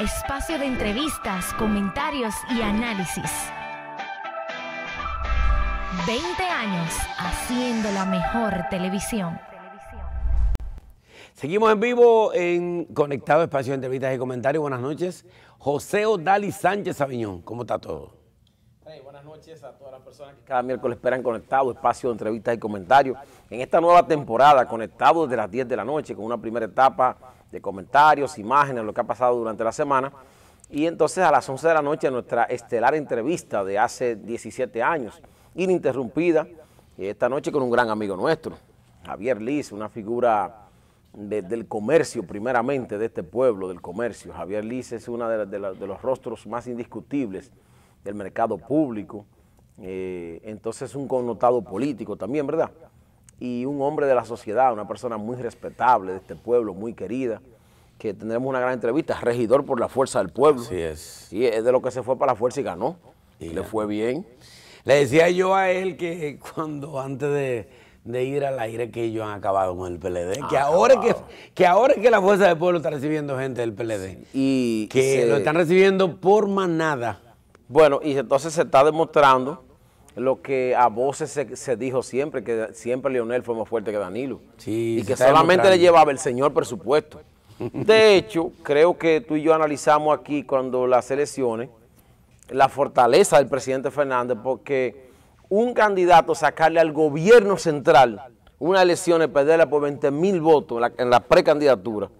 espacio de entrevistas, comentarios y análisis. 20 años haciendo la mejor televisión. Seguimos en vivo en Conectado Espacio de Entrevistas y Comentarios. Buenas noches. José Odali Sánchez Aviñón, ¿cómo está todo? buenas noches a todas las personas que cada miércoles esperan Conectado, espacio de entrevistas y comentarios. En esta nueva temporada, Conectado desde las 10 de la noche, con una primera etapa de comentarios, imágenes, lo que ha pasado durante la semana. Y entonces a las 11 de la noche nuestra estelar entrevista de hace 17 años, ininterrumpida, esta noche con un gran amigo nuestro, Javier Liz, una figura del comercio primeramente de este pueblo, del comercio. Javier Liz es uno de, los rostros más indiscutibles del mercado público, eh, entonces un connotado político también, ¿verdad? y un hombre de la sociedad, una persona muy respetable de este pueblo, muy querida, que tendremos una gran entrevista, regidor por la fuerza del pueblo. Así es. Y es de lo que se fue para la fuerza y ganó. Y le fue bien. Le decía yo a él que cuando antes de, ir al aire que ellos han acabado con el PLD. que, ahora que, que ahora que la Fuerza del Pueblo está recibiendo gente del PLD. y que lo están recibiendo por manada. Bueno, y entonces se está demostrando lo que a voces se, dijo siempre, que siempre Lionel fue más fuerte que Danilo. y que solamente le llevaba el señor presupuesto. De hecho, creo que tú y yo analizamos aquí cuando las elecciones, la fortaleza del presidente Fernández, porque un candidato sacarle al gobierno central una elección y perderla por 20 mil votos en la precandidatura,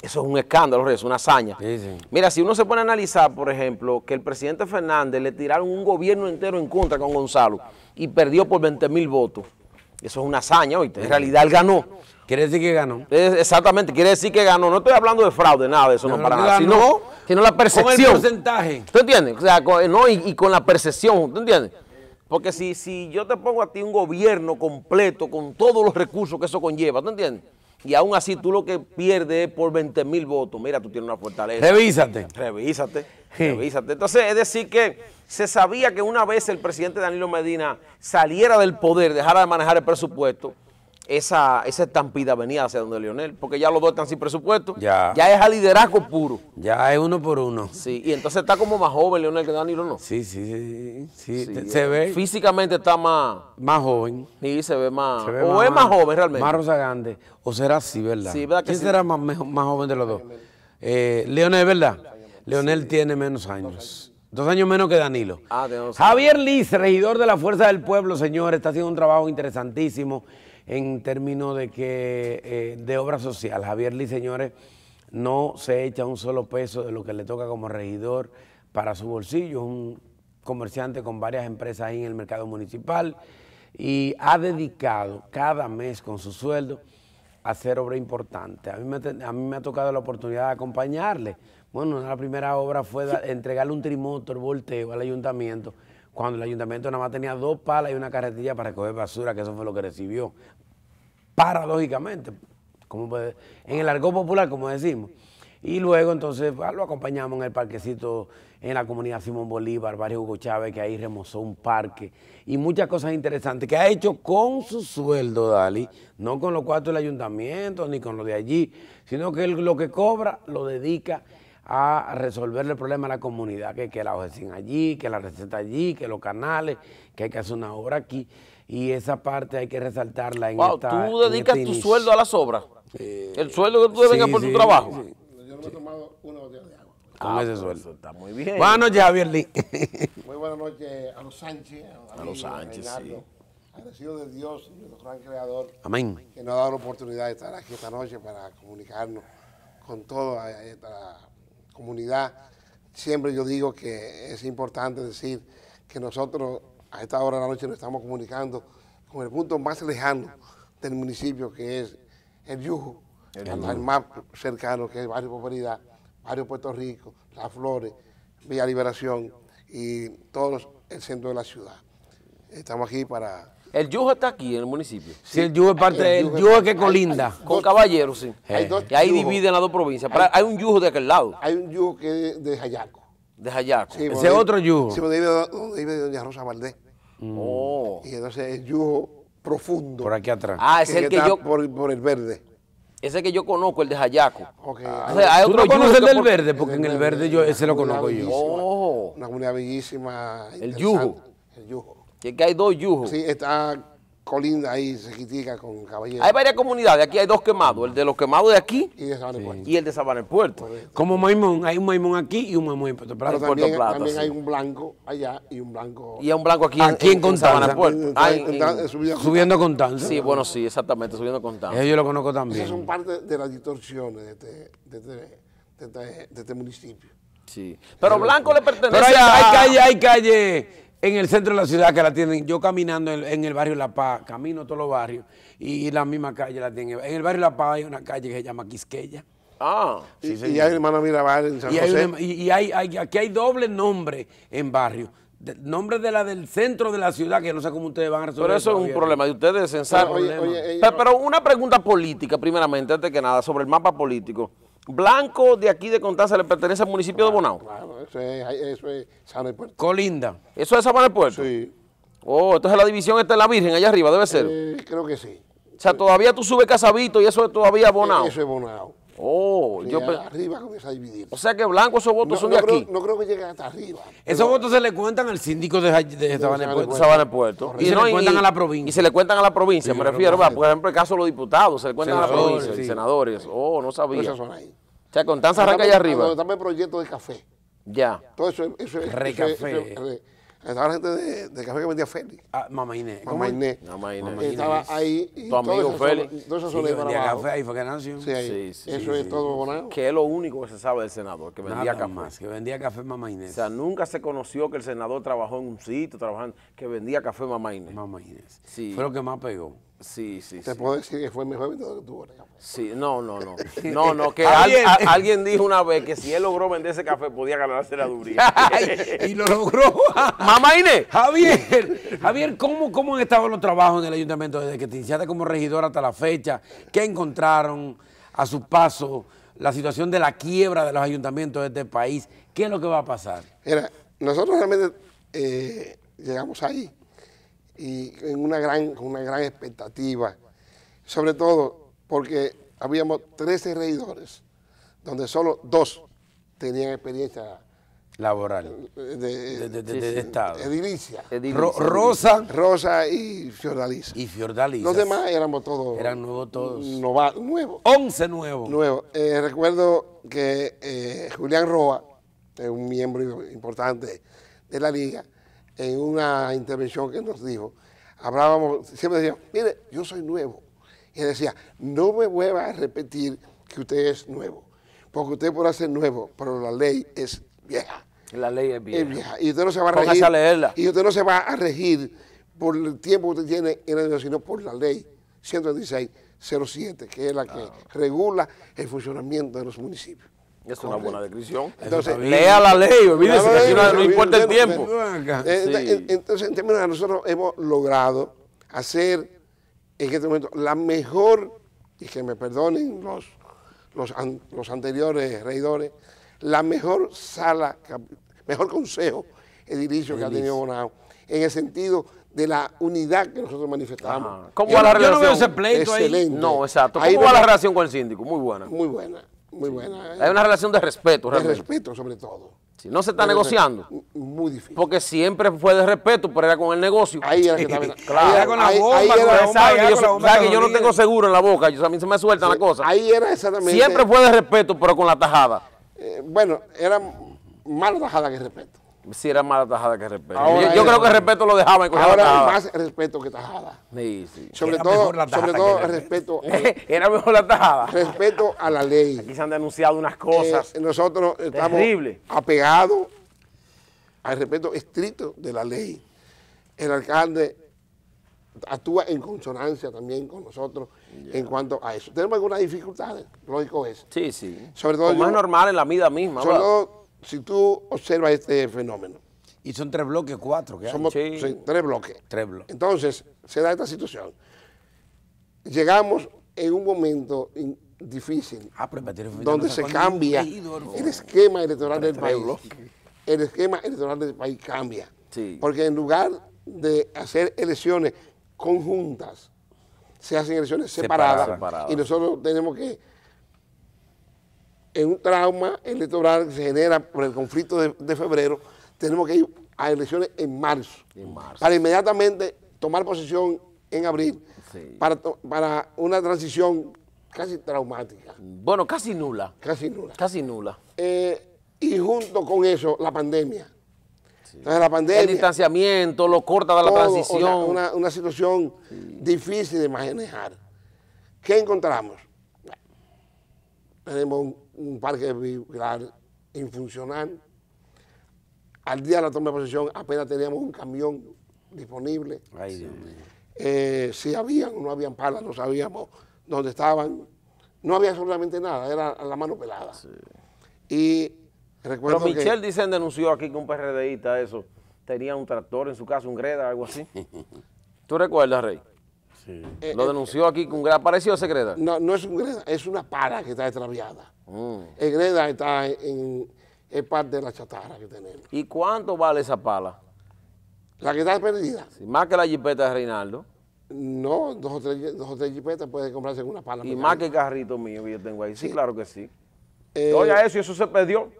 eso es un escándalo, es una hazaña. Sí, sí. Mira, si uno se pone a analizar, por ejemplo, que el presidente Fernández le tiraron un gobierno entero en contra con Gonzalo y perdió por 20 mil votos. Eso es una hazaña, oíste. En realidad él ganó. Quiere decir que ganó. exactamente, quiere decir que ganó. No estoy hablando de fraude, nada de eso, no, no para nada. Sino, sino, la percepción. Con el porcentaje. ¿Tú entiendes? O sea, no, y, con la percepción, ¿tú entiendes? Porque si, si yo te pongo a ti un gobierno completo con todos los recursos que eso conlleva, ¿tú entiendes? y aún así tú lo que pierdes es por 20 mil votos. Mira, tú tienes una fortaleza. Revísate. Revísate. Revísate. Entonces, es decir que se sabía que una vez el presidente Danilo Medina saliera del poder, dejara de manejar el presupuesto, esa, estampida venía hacia donde Leonel, porque ya los dos están sin presupuesto. Ya. ya es a liderazgo puro. Ya es uno por uno. Sí, y entonces está como más joven Leonel que Danilo, ¿no? Sí, sí, sí. se eh, ve. Físicamente está más. Más joven. Sí, se ve más. o es más joven realmente. Más O será así, ¿verdad? Sí, ¿verdad ¿Quién será más, joven de los dos? Eh, Leonel, ¿verdad? Leonel tiene menos años. Dos años menos que Danilo. Ah, Javier Liz, regidor de la Fuerza del Pueblo, señor, está haciendo un trabajo interesantísimo en términos de que eh, de obra social. Javier Lee, señores, no se echa un solo peso de lo que le toca como regidor para su bolsillo. Es un comerciante con varias empresas ahí en el mercado municipal y ha dedicado cada mes con su sueldo a hacer obra importante. A mí me, a me ha tocado la oportunidad de acompañarle. Bueno, la primera obra fue entregarle un trimotor volteo al ayuntamiento cuando el ayuntamiento nada más tenía dos palas y una carretilla para recoger basura, que eso fue lo que recibió paradójicamente, como en el argot popular, como decimos. Y luego entonces ah, lo acompañamos en el parquecito en la comunidad Simón Bolívar, barrio Hugo Chávez, que ahí remozó un parque y muchas cosas interesantes que ha hecho con su sueldo, Dali, no con los cuatro del ayuntamiento ni con lo de allí, sino que lo que cobra lo dedica a resolver el problema a la comunidad, que, que la oficina allí, que la receta allí, que los canales, que hay que hacer una obra aquí y esa parte hay que resaltarla en wow, tú dedicas este tu sueldo a las obras. Eh, El sueldo que tú debes sí, por tu trabajo. Yo no me he tomado una botella de agua. Con ah, ese sueldo. Está muy bien. Buenas noches, Javier muy buenas noches a los Sánchez. A, los Sánchez, sí. Agradecido de Dios, nuestro gran creador. Amén. Que nos ha dado la oportunidad de estar aquí esta noche para comunicarnos con toda esta comunidad. Siempre yo digo que es importante decir que nosotros a esta hora de la noche nos estamos comunicando con el punto más lejano del municipio, que es el Yujo, el, más cercano, que es el barrio Popularidad, barrio Puerto Rico, Las Flores, Villa Liberación y todo el centro de la ciudad. Estamos aquí para... ¿El Yujo está aquí en el municipio? Sí, el Yujo es parte... del yujo, el yujo es que colinda. con Caballeros, sí. Hay ahí dividen las dos provincias. Hay, hay, un Yujo de aquel lado. Hay un Yujo que es de Jayaco de Jayaco. Ese Ese otro yugo. Sí, de vive, uh, Doña Rosa Valdés. Mm. Oh. Y entonces el yugo profundo. Por aquí atrás. Ah, es el que, yo... Por, por, el verde. Ese que yo conozco, el de Jayaco. Okay. Ah. Ah, ¿Tú no conoces el del verde? Porque en el verde, yo ese lo conozco yo. Oh. Una comunidad bellísima. El yugo. El yugo. Que, es que hay dos yugos. Sí, está colinda ahí, se critica con caballeros. Hay varias comunidades, aquí hay dos quemados, el de los quemados de aquí y, el de Sabana del Puerto. Como Maimón, hay un Maimón aquí y un Maimón en Puerto Plata. Pero también, hay un blanco allá y un blanco... Y un blanco aquí, aquí en, Puerto. subiendo con Contanza. Sí, bueno, sí, exactamente, subiendo a Contanza. Yo lo conozco también. Esas son parte de las distorsiones de este, este, este, este municipio. Sí, pero Blanco le pertenece pero Hay calle, hay calle en el centro de la ciudad que la tienen, yo caminando en, el barrio La Paz, camino todos los barrios, y, la misma calle la tienen. En el barrio La Paz hay una calle que se llama Quisqueya. Ah, y, hay hermano Mirabal en San José. y hay, aquí hay doble nombre en barrio. nombre de la del centro de la ciudad, que no sé cómo ustedes van a resolver. Pero eso es un problema de ustedes, es Pero, pero, una pregunta política, primeramente, antes que nada, sobre el mapa político. Blanco de aquí de Constanza le pertenece al municipio de Bonao. Claro, eso es, eso es San del Puerto. Colinda. ¿Eso es San del Puerto? Sí. Oh, entonces la división está en la Virgen, allá arriba, debe ser. Eh, creo que sí. O sea, todavía tú subes Casabito y eso es todavía Bonao. Eso es Bonao. Oh, yo arriba a dividir. O sea que Blanco esos votos son de aquí. No creo que lleguen hasta arriba. Esos votos se le cuentan al síndico de, de, Sabana Puerto. Y, se le cuentan a la provincia. Y se le cuentan a la provincia, me refiero. Por ejemplo, el caso de los diputados, se le cuentan a la provincia, senadores. Oh, no sabía. son ahí. O sea, Constanza arranca allá arriba. También proyecto de café. Ya. Todo eso, eso, Recafé. Estaba la gente de, café que vendía Félix. Ah, Mamá Inés. Mamá Inés. Estaba ahí. Y tu amigo Félix. Todo eso café ahí fue que nació. Sí, sí, Eso es todo bonado. Que es lo único que se sabe del senador, que vendía café. más, que vendía café Mamá Inés. O sea, nunca se conoció que el senador trabajó en un sitio, trabajando, que vendía café Mamá Inés. Mamá Inés. Sí. Fue lo que más pegó. Sí, sí, Te puedo decir que fue el mejor que tuvo Sí, no, no, no. No, no, que alguien dijo una vez que si él logró vender ese café podía ganarse la duría. y lo logró. Mamá Javier, Javier, ¿cómo, ¿cómo han estado los trabajos en el ayuntamiento desde que te iniciaste como regidor hasta la fecha? ¿Qué encontraron a su paso? La situación de la quiebra de los ayuntamientos de este país. ¿Qué es lo que va a pasar? Mira, nosotros realmente eh, llegamos ahí y en una gran, una gran expectativa, sobre todo porque habíamos 13 reidores, donde solo dos tenían experiencia laboral de, Estado. Edilicia. Rosa. Rosa y Fiordaliza. Y Fiordaliza. Los demás éramos todos. Eran nuevos todos. nuevos. 11 nuevos. Nuevos. Eh, recuerdo que eh, Julián Roa, un miembro importante de la liga, en una intervención que nos dijo, hablábamos, siempre decíamos, mire, yo soy nuevo. Y decía, no me vuelva a repetir que usted es nuevo, porque usted puede ser nuevo, pero la ley es vieja. La ley es vieja. Y usted no se va a regir. Y usted no se va a regir por el tiempo que usted tiene en el año, sino por la ley 116.07, que es la que regula el funcionamiento de los municipios. Es una buena descripción. Entonces, lea la ley, no, importa el tiempo. Eh, entonces, en términos de nosotros hemos logrado hacer en este momento la mejor, y que me perdonen los, los, anteriores reidores, la mejor sala, mejor consejo edilicio que ha tenido Bonao, en el sentido de la unidad que nosotros manifestamos. la relación? Yo no veo ese pleito Excelente. ahí. No, exacto. ¿Cómo va la relación con el síndico? Muy buena. Muy buena. Muy buena. ¿eh? Hay una relación de respeto, De respeto, sobre todo. Si no se está negociando. Muy difícil. Porque siempre fue de respeto, pero era con el negocio. Ahí era que estaba. Claro. Era Ahí, yo, yo no tengo seguro en la boca. a mí se me sueltan las cosas. Ahí era exactamente. Siempre fue de respeto, pero con la tajada. Eh, bueno, era más tajada que respeto si era mala tajada que respeto. yo, creo que respeto lo dejaba y Ahora más respeto que tajada. Sí, Sobre todo, sobre todo respeto. era mejor la tajada. Respeto a la ley. Aquí se han denunciado unas cosas. nosotros estamos apegados al respeto estricto de la ley. El alcalde actúa en consonancia también con nosotros en cuanto a eso. Tenemos algunas dificultades, lógico es. Sí, sí. Sobre todo. Como es normal en la vida misma si tú observas este fenómeno. Y son tres bloques, cuatro. Que somos tres bloques. Tres bloques. Entonces, se da esta situación. Llegamos en un momento difícil, ah, donde se cambia el esquema electoral del pueblo. El esquema electoral del país cambia. Porque en lugar de hacer elecciones conjuntas, se hacen elecciones separadas. y nosotros tenemos que en un trauma electoral que se genera por el conflicto de, febrero, tenemos que ir a elecciones en marzo, para inmediatamente tomar posición en abril, para, una transición casi traumática. Bueno, casi nula. Casi nula. Casi nula. Eh, y junto con eso, la pandemia. la pandemia. El distanciamiento, lo corta de la transición. Una, situación difícil de manejar. ¿Qué encontramos? Tenemos un un parque vehicular infuncional. Al día de la toma de posesión apenas teníamos un camión disponible. si eh, habían o no habían palas, no sabíamos dónde estaban. No había absolutamente nada, era a la mano pelada. Y recuerdo Pero Michelle dicen denunció aquí con un PRDista eso tenía un tractor, en su casa un greda, algo así. ¿Tú recuerdas, Rey? Eh, Lo eh, denunció aquí con Greda. ¿Apareció ese Greda? No, no es un Greda, es una pala que está extraviada. Mm. El Greda está en, es parte de la chatarra que tenemos. ¿Y cuánto vale esa pala? La que está perdida. más que la jipeta de Reinaldo. No, dos o tres, jipetas puede comprarse una pala. Y más que el carrito mío que yo tengo ahí. Sí, claro que sí. Eh, Oiga eso y eso se perdió.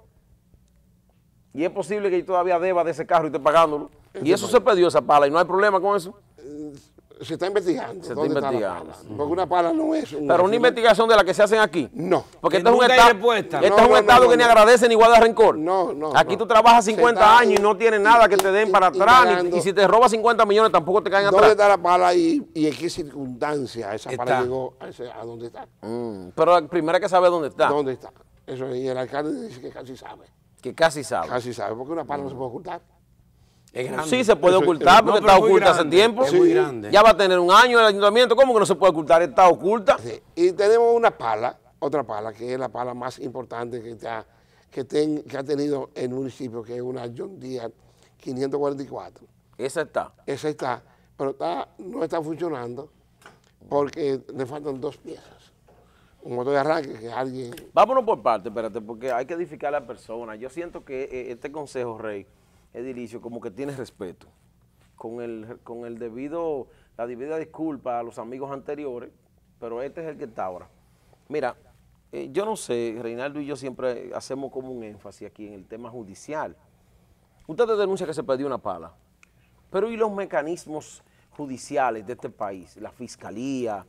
Y es posible que yo todavía deba de ese carro y esté pagándolo. y eso se perdió esa pala y no hay problema con eso se está investigando. Se está investigando. porque una pala no es. Un Pero una investigación de la que se hacen aquí. No. Porque este es un, es un Estado que ni agradece ni guarda rencor. No, no. Aquí tú trabajas 50 años y no tienes nada que te den para atrás. Y, si te robas 50 millones tampoco te caen atrás. ¿Dónde está la pala y, en qué circunstancia esa pala llegó a, donde dónde está? Mm, pero primero hay que saber dónde está. ¿Dónde está? Eso, y el alcalde dice que casi sabe. Que casi sabe. Casi sabe, porque una pala no se puede ocultar. Sí, se puede ocultar porque está oculta hace tiempo. muy grande. Ya va a tener un año el ayuntamiento. ¿Cómo que no se puede ocultar? Está oculta. Y tenemos una pala, otra pala, que es la pala más importante que, que, ha tenido el municipio, que es una John Deere 544. Esa está. Esa está, pero está, no está funcionando porque le faltan dos piezas. Un motor de arranque que alguien... Vámonos por partes, espérate, porque hay que edificar a la persona. Yo siento que eh, este consejo, Rey, Edilicio, como que tiene respeto. Con el, con el debido, la debida disculpa a los amigos anteriores, pero este es el que está ahora. Mira, eh, yo no sé, Reinaldo y yo siempre hacemos como un énfasis aquí en el tema judicial. Usted denuncia que se perdió una pala, pero ¿y los mecanismos judiciales de este país? La fiscalía,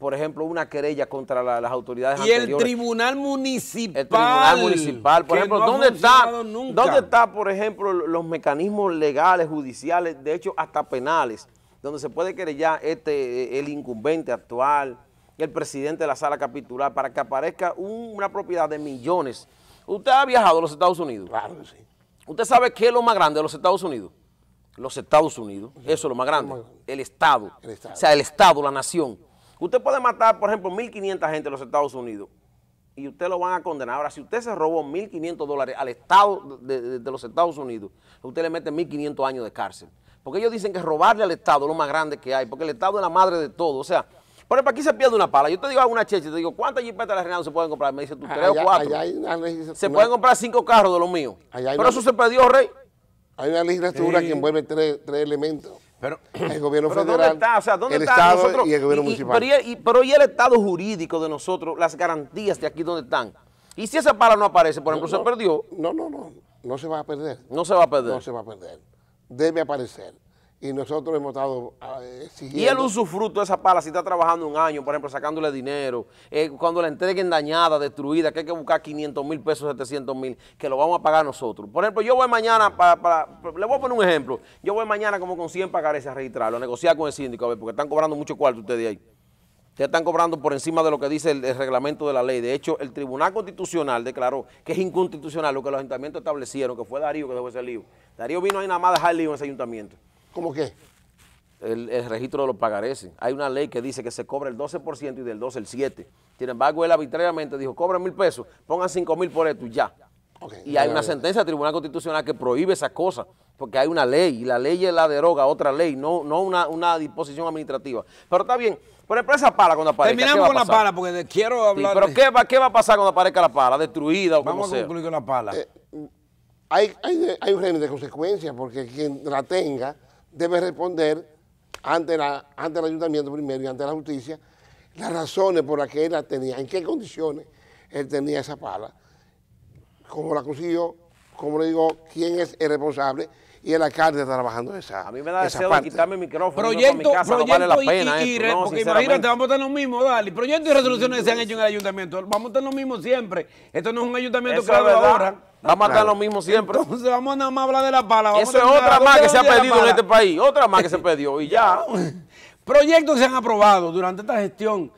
por ejemplo, una querella contra las autoridades y el Tribunal Municipal. El Tribunal Municipal, por ejemplo, ¿dónde, está, ¿dónde está, por ejemplo, los mecanismos legales, judiciales, de hecho, hasta penales, donde se puede querellar este, eh, el incumbente actual, el presidente de la sala capitular, para que aparezca una propiedad de millones? ¿Usted ha viajado a los Estados Unidos? Claro que sí. ¿Usted sabe qué es lo más grande de los Estados Unidos? Los Estados Unidos, eso es lo más grande, el Estado. o sea, el Estado, la nación. Usted puede matar, por ejemplo, 1.500 gente en los Estados Unidos y usted lo van a condenar. Ahora, si usted se robó 1.500 dólares al Estado de, los Estados Unidos, usted le mete 1.500 años de cárcel. Porque ellos dicen que robarle al Estado es lo más grande que hay, porque el Estado es la madre de todo. O sea, por ejemplo, aquí se pierde una pala. Yo te digo a una checha, te digo, ¿cuántas jipetas de reina se pueden comprar? Me dice, tú, ah, tres o cuatro. se pueden comprar cinco carros de los míos. Pero eso se perdió, Rey. Hay una legislatura que envuelve tres, tres elementos. Pero, el gobierno federal, el Estado y el gobierno municipal. pero, y, el Estado jurídico de nosotros, las garantías de aquí donde están? ¿Y si esa para no aparece? Por ejemplo, ¿se perdió? No, no, no, no se va a perder. No se va a perder. No se va a perder. Debe aparecer y nosotros hemos estado ah, exigiendo eh, Y el usufructo de esa pala, si está trabajando un año, por ejemplo, sacándole dinero, eh, cuando la entreguen dañada, destruida, que hay que buscar 500 mil pesos, 700 mil, que lo vamos a pagar nosotros. Por ejemplo, yo voy mañana, para, le voy a poner un ejemplo, yo voy mañana como con 100 pagares a registrarlo, a negociar con el síndico, a ver, porque están cobrando mucho cuarto ustedes ahí. Ustedes están cobrando por encima de lo que dice el, reglamento de la ley. De hecho, el Tribunal Constitucional declaró que es inconstitucional lo que los ayuntamientos establecieron, que fue Darío que dejó ese lío. Darío vino ahí nada más a dejar lío en ese ayuntamiento. ¿Cómo qué? El, registro de los pagarés. Hay una ley que dice que se cobra el 12% y del 12 el 7. Sin embargo, él arbitrariamente dijo, cobra mil pesos, pongan cinco mil por esto y ya. y hay una sentencia del Tribunal Constitucional que prohíbe esa cosa porque hay una ley, y la ley es la deroga, otra ley, no, no una, disposición administrativa. Pero está bien, pero empresa esa pala cuando aparezca, Terminamos con la pala, porque quiero hablar... de... pero ¿qué, va, ¿qué va a pasar cuando aparezca la pala? ¿Destruida o Vamos como a concluir con la pala. Eh, hay, hay, hay un régimen de consecuencias, porque quien la tenga debe responder ante, la, ante el ayuntamiento primero y ante la justicia las razones por las que él la tenía, en qué condiciones él tenía esa pala, cómo la consiguió, cómo le digo, quién es el responsable y el alcalde está trabajando esa. A mí me da deseo de quitarme el micrófono. Proyecto, mi proyecto no porque imagínate, vamos a estar lo mismo, dale Proyectos y resoluciones que se han hecho en el ayuntamiento. Vamos a estar lo mismo siempre. Esto no es un ayuntamiento que ahora. Vamos a estar lo mismo siempre. Entonces vamos a nada más hablar de la pala. Vamos Eso es otra más que, se ha perdido en este país. Otra más que se perdió y ya. Proyectos que se han aprobado durante esta gestión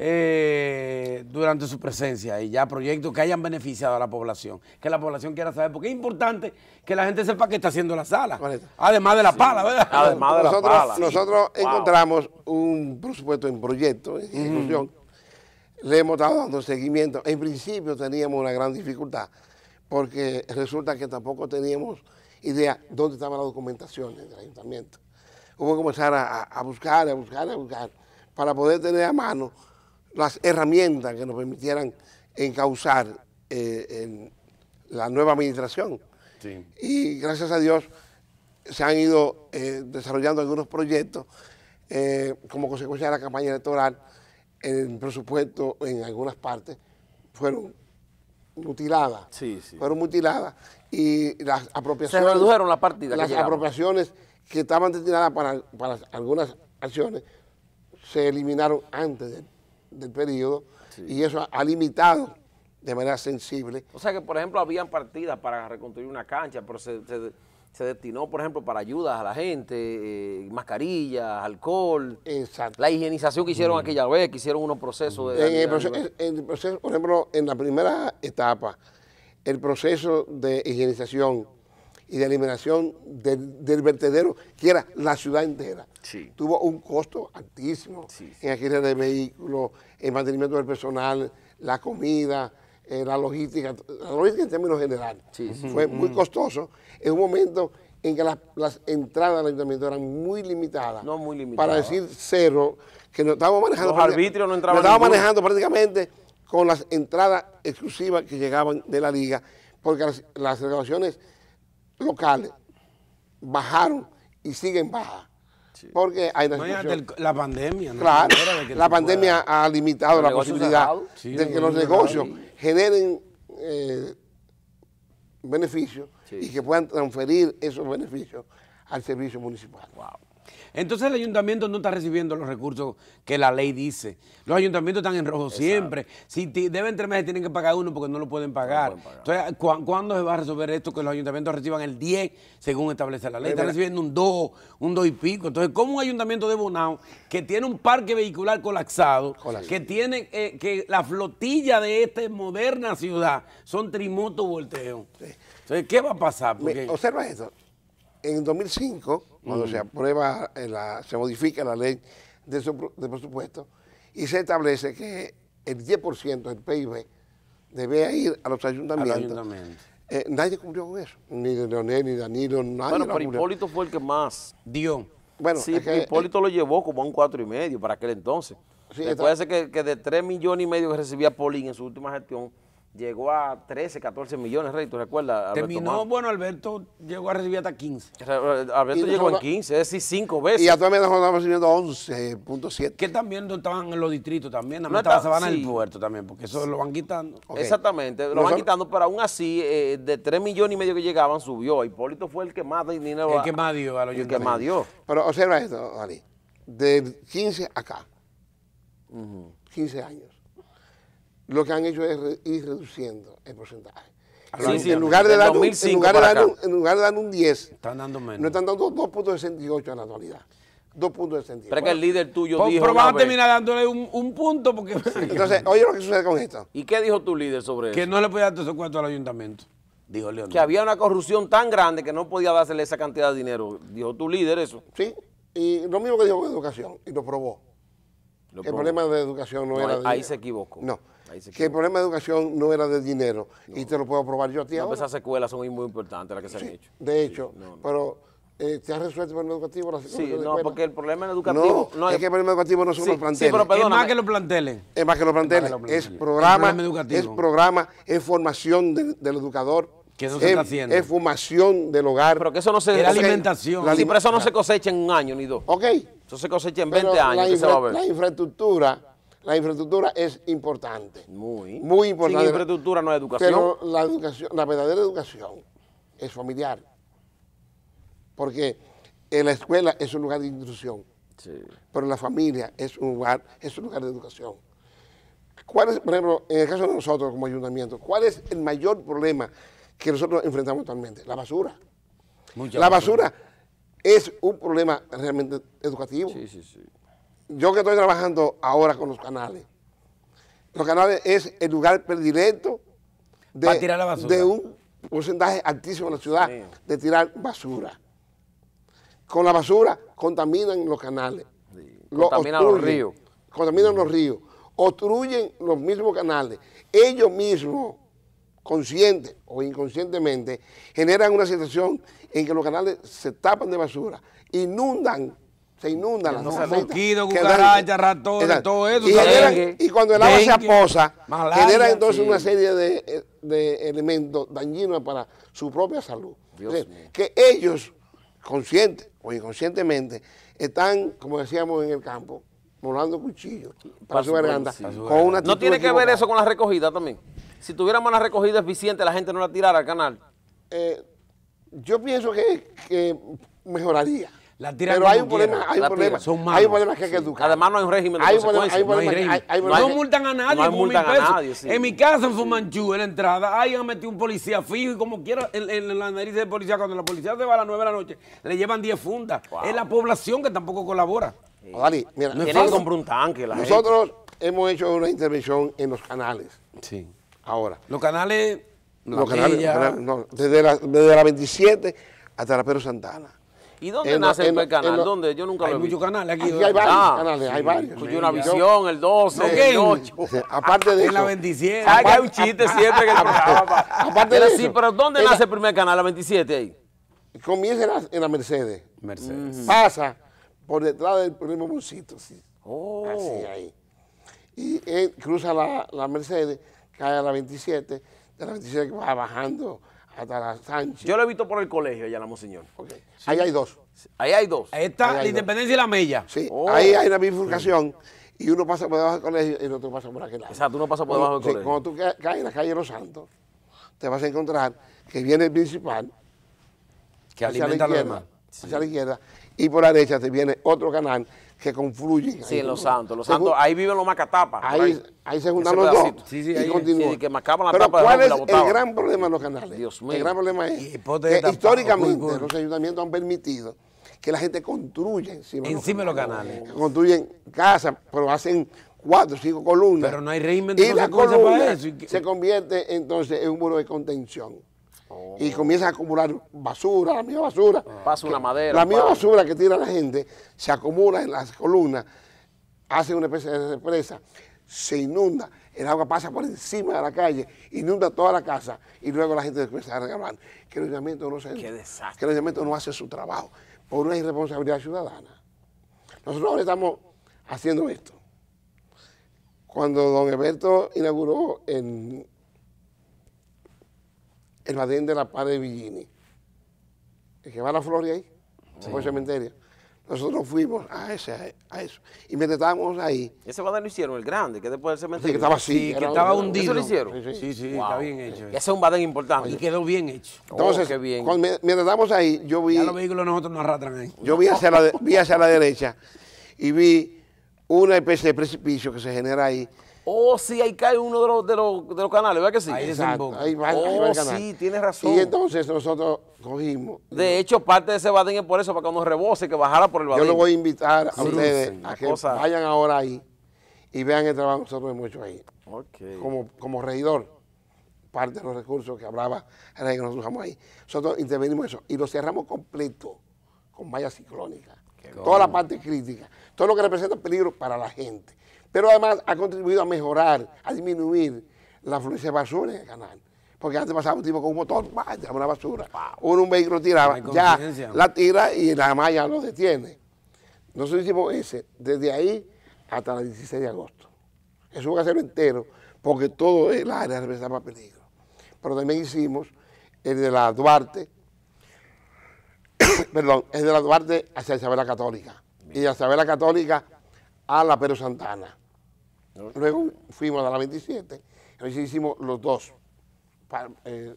eh, durante su presencia y ya proyectos que hayan beneficiado a la población, que la población quiera saber, porque es importante que la gente sepa qué está haciendo la sala, además de la pala, ¿verdad? Además de nosotros, la pala. Nosotros encontramos un presupuesto en proyecto, en ejecución, le hemos estado dando seguimiento. En principio teníamos una gran dificultad, porque resulta que tampoco teníamos idea dónde estaba la documentación del ayuntamiento. Hubo que comenzar a, a buscar, a buscar, a buscar, para poder tener a mano las herramientas que nos permitieran encauzar eh, en la nueva administración. Y gracias a Dios se han ido eh, desarrollando algunos proyectos eh, como consecuencia de la campaña electoral. El presupuesto en algunas partes fueron mutiladas. Sí, Fueron mutiladas y las apropiaciones... Se la partida Las que apropiaciones que estaban destinadas para, algunas acciones se eliminaron antes de del periodo y eso ha, limitado de manera sensible. O sea que, por ejemplo, habían partidas para reconstruir una cancha, pero se, destinó, por ejemplo, para ayudas a la gente, eh, mascarillas, alcohol. Exacto. La higienización que hicieron aquella vez, que hicieron unos procesos de... en el proceso, por ejemplo, en la primera etapa, el proceso de higienización y de eliminación del, vertedero, que era la ciudad entera. Tuvo un costo altísimo en aquella de vehículos, en mantenimiento del personal, la comida, eh, la logística, la logística en términos generales. Fue muy costoso en un momento en que las, entradas del ayuntamiento eran muy limitadas. No muy limitadas. Para decir cero, que no estábamos manejando... Los arbitrios no entraban. estábamos manejando prácticamente con las entradas exclusivas que llegaban de la liga, porque las, las locales bajaron y siguen bajas. Porque hay la pandemia. la pandemia ha limitado la posibilidad de que los negocios generen eh, beneficios y que puedan transferir esos beneficios al servicio municipal. Entonces el ayuntamiento no está recibiendo los recursos que la ley dice. Los ayuntamientos están en rojo siempre. Si deben tres meses tienen que pagar uno porque no lo pueden pagar. Entonces, ¿cuándo se va a resolver esto que los ayuntamientos reciban el 10 según establece la ley? Están recibiendo un 2, un 2 y pico. Entonces, ¿cómo un ayuntamiento de Bonao que tiene un parque vehicular colapsado, que tiene eh, que la flotilla de esta moderna ciudad son trimoto volteo? Entonces, ¿qué va a pasar? observa eso. En 2005 cuando mm. se aprueba, eh, la, se modifica la ley de, presupuesto y se establece que el 10% del PIB debe ir a los ayuntamientos. Eh, nadie cumplió con eso, ni Leonel, ni Danilo, nadie Bueno, pero Hipólito fue el que más dio. Bueno, sí, Hipólito eh, lo llevó como a un cuatro y medio para aquel entonces. Puede ser que, que de 3 millones y medio que recibía Paulín en su última gestión, llegó a 13, 14 millones, Rey, ¿tú recuerdas? Terminó, bueno, Alberto llegó a recibir hasta 15. Alberto llegó en 15, es decir, 5 veces. Y actualmente nos estamos recibiendo 11.7. Que también estaban en los distritos también, no en el puerto también, porque eso lo van quitando. Exactamente, lo van quitando, pero aún así, eh, de 3 millones y medio que llegaban, subió. Hipólito fue el que más El que más dio a los El que más dio. Pero observa esto, de 15 acá, 15 años lo que han hecho es ir reduciendo el porcentaje. en, lugar de dar un, en, lugar de dar 10, están dando menos. no están dando 2.68 en la actualidad. 2.68. Pero que el líder tuyo dijo. Pero terminar dándole un, punto porque. Entonces, oye lo que sucede con esto. ¿Y qué dijo tu líder sobre que eso? Que no le podía dar su cuento al ayuntamiento. Dijo león Que había una corrupción tan grande que no podía darse esa cantidad de dinero. Dijo tu líder eso. Sí, y lo mismo que dijo con educación, y lo probó. el problema de educación no, era. ahí se equivocó. No que el problema de educación no era de dinero, y te lo puedo probar yo a ti ahora. Esas escuelas son muy, importantes las que se han hecho. De hecho, pero... Eh, ¿Te has resuelto el problema educativo? sí, no, porque el problema educativo... No, es, que el problema educativo no son los planteles. es más que los planteles. Es más que los planteles. Es, programa, es programa, es formación del educador. Que eso se es, está haciendo. Es formación del hogar. Pero que eso no se... Es alimentación. sí, pero eso no se cosecha en un año ni dos. Ok. Eso se cosecha en 20 años se va a ver. La infraestructura la infraestructura es importante. Muy. Muy importante. Sin infraestructura no hay educación. Pero la educación, la verdadera educación es familiar. Porque la escuela es un lugar de instrucción. Sí. Pero la familia es un lugar, es un lugar de educación. ¿Cuál es, por ejemplo, en el caso de nosotros como ayuntamiento, cuál es el mayor problema que nosotros enfrentamos actualmente? La basura. Mucha la basura es un problema realmente educativo. Sí, sí, sí yo que estoy trabajando ahora con los canales, los canales es el lugar predilecto de, un porcentaje altísimo en la ciudad de tirar basura. Con la basura contaminan los canales. contaminan los ríos. Contaminan los mm. ríos. Obstruyen los mismos canales. Ellos mismos, conscientes o inconscientemente, generan una situación en que los canales se tapan de basura, inundan se inundan las no mosquitos, cucarachas, ratones, todo eso. Y, cuando el agua se aposa, genera entonces una serie de, elementos dañinos para su propia salud. que ellos, conscientes o inconscientemente, están, como decíamos en el campo, volando cuchillos para, su garganta. Con una ¿No tiene que ver eso con la recogida también? Si tuviéramos la recogida eficiente, la gente no la tirara al canal. Eh, yo pienso que mejoraría. Pero hay un problema, hay un problema. Hay un problema que hay que educar. Además no hay un régimen de hay no, no, multan a nadie no multan En mi casa en Fumanchu, en la entrada, ahí han metido un policía fijo y como quiera, en, la nariz del policía, cuando la policía se va a las 9 de la noche, le llevan 10 fundas. Es la población que tampoco colabora. Sí. mira, nosotros, comprar un tanque. nosotros hemos hecho una intervención en los canales. Sí. Ahora. Los canales... Los canales, canales no, desde, la, desde la 27 hasta la Pedro Santana ¿Y dónde nace el primer canal? ¿Dónde? Yo nunca he visto. Hay muchos canales aquí. aquí hay varios ah, canales, hay varios. Pues una visión, el 12, el 8. Aparte de eso. En la 27. Aparte, ah, hay un chiste siempre que Aparte de eso. Sí, pero ¿dónde nace el primer canal? La 27 ahí. Comienza en la, Mercedes. Mercedes. Pasa por detrás del primer bolsito, Oh. Así, ahí. Y eh, cruza la, la Mercedes, cae a la 27, de la 27 va bajando hasta la Sánchez. Yo lo he visto por el colegio allá, la Monseñor. Ahí hay dos. Ahí hay dos. Ahí está la Independencia y la Mella. Sí, oh. ahí hay una bifurcación. Y uno pasa por debajo del colegio y el otro pasa por aquel lado. tú no pasas por debajo del colegio. Cuando tú caes en la calle Los Santos, te vas a encontrar que viene el principal. Que alimenta la izquierda, Hacia la izquierda. Y por la derecha te viene otro canal que confluyen. Sí, ahí, en Los Santos. Los Santos, ahí viven los macatapas. Ahí, ahí, se juntan los dos. Sí, sí, y ahí, continúan. Sí, que macaban la Pero ¿cuál es el gran problema de los canales? Dios El gran problema es que históricamente los ayuntamientos han permitido que la gente construya encima, de los canales. Construyen casas, pero hacen cuatro, cinco columnas. Pero no hay régimen de y la columna para eso. se convierte entonces en un muro de contención. Y comienza a acumular basura, la misma basura. Ah. Pasa una madera. La misma basura que tira la gente se acumula en las columnas, hace una especie de represa, se inunda, el agua pasa por encima de la calle, inunda toda la casa y luego la gente comienza a regalar. que el ayuntamiento no se... Que el ayuntamiento no hace su trabajo por una irresponsabilidad ciudadana. Nosotros estamos haciendo esto. Cuando don Herberto inauguró en el badén de la Paz de Villini, el que va a la Flor ahí, después del el cementerio. Nosotros fuimos a, ese, a eso. Y mientras estábamos ahí. Ese badén lo hicieron, el grande, que después del cementerio. Sí, que estaba así. que estaba hundido. ¿Eso lo hicieron? Sí, sí, sí, está bien hecho. Ese es un badén importante. Y quedó bien hecho. Entonces, oh, Cuando, mientras estábamos ahí, yo vi. Ya los vehículos nosotros nos arrastran ahí. Yo vi hacia, la, vi hacia la derecha y vi una especie de precipicio que se genera ahí Oh, sí, ahí cae uno de los, de los, canales, ¿verdad que sí? Ahí va, el oh, sí, tienes razón. Y entonces nosotros cogimos. De hecho, parte de ese badén es por eso, para que uno rebose, que bajara por el badín. Yo lo voy a invitar a ustedes a que vayan ahora ahí y vean el trabajo que nosotros hemos hecho ahí. Como, regidor, parte de los recursos que hablaba que nos usamos ahí. Nosotros intervenimos eso y lo cerramos completo con malla ciclónica, Toda la parte crítica. Todo lo que representa peligro para la gente pero además ha contribuido a mejorar, a disminuir la fluencia de basura en el canal. Porque antes pasaba un tipo con un motor, vaya, una basura. Uno un vehículo tiraba, ya la tira y la malla lo detiene. Nosotros hicimos ese, desde ahí hasta el 16 de agosto. Eso hubo que hacerlo entero, porque todo el área representaba peligro. Pero también hicimos el de la Duarte, perdón, el de la Duarte hacia Isabela Católica. Y Y Isabela Católica a la pero Santana. Luego fuimos a la 27, hicimos los dos, eh,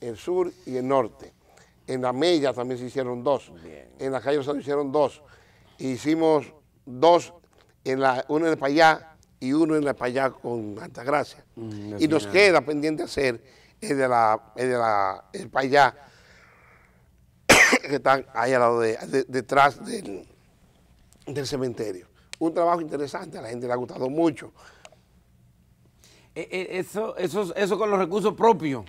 el, sur y el norte. En la Mella también se hicieron dos, en la calle se hicieron dos. E hicimos dos, en la, uno en el Payá y uno en el Payá con Altagracia. Gracia, mm, y nos queda pendiente hacer el de la, la Payá, que está ahí al lado detrás del cementerio un trabajo interesante, a la gente le ha gustado mucho. Eh, eh, eso, eso, eso con los recursos propios.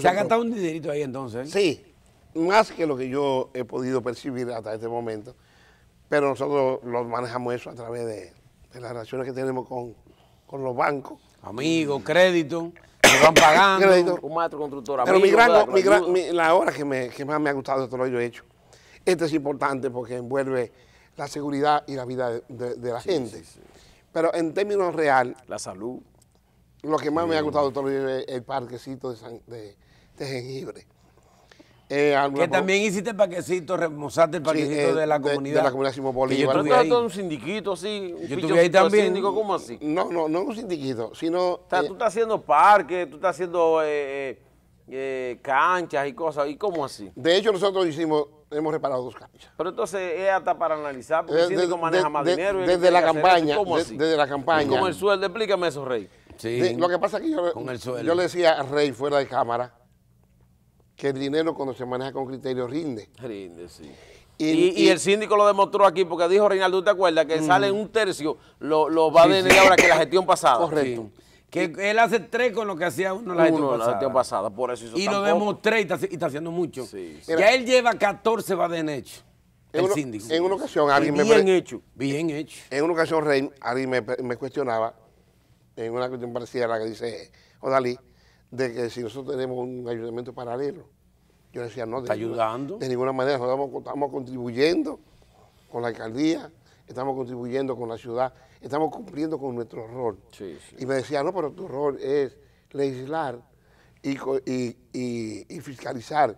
Se ha gastado un dinerito ahí entonces. Sí, más que lo que yo he podido percibir hasta este momento, pero nosotros los manejamos eso a través de, las relaciones que tenemos con, los bancos. Amigos, crédito, que van pagando. Un maestro constructor. pero la obra que, más me ha gustado, todo lo he hecho. esto es importante porque envuelve la seguridad y la vida de, la gente. Pero en términos real... La salud. Lo que más me ha gustado, doctor, es el parquecito de, de jengibre. Eh, que también hiciste el parquecito, remozaste el parquecito eh, de la comunidad. De, la comunidad Simón Bolívar. tú estuve todo un sindiquito así. Un yo estuve ahí también. ¿Cómo así? No, no, no un sindiquito, sino... Eh, tú estás haciendo parque, tú estás haciendo eh, canchas y cosas. ¿Y cómo así? De hecho, nosotros hicimos, hemos reparado dos canchas. Pero entonces es hasta para analizar, porque eh, el síndico maneja más dinero. desde, la campaña, desde la campaña. Con el sueldo, explícame eso, Rey. lo que pasa es que yo, le decía a Rey fuera de cámara que el dinero cuando se maneja con criterio rinde. Rinde, sí. Y, el síndico lo demostró aquí porque dijo, Reinaldo, ¿te acuerdas? Que mm. sale un tercio, lo, va a tener ahora que la gestión pasada. Correcto. Que él hace tres con lo que hacía uno la semana pasada. La Por eso y lo demostré y está, haciendo mucho. Ya él lleva 14 va de hecho. En, una ocasión alguien bien me... Bien hecho. Bien hecho. En una ocasión Rey, alguien me, cuestionaba, en una cuestión parecida a la que dice Odalí, de que si nosotros tenemos un ayuntamiento paralelo. Yo decía, no. De ¿Está ninguna, ayudando? De ninguna manera, estamos contribuyendo con la alcaldía estamos contribuyendo con la ciudad, estamos cumpliendo con nuestro rol. Y me decía, no, pero tu rol es legislar y, y, fiscalizar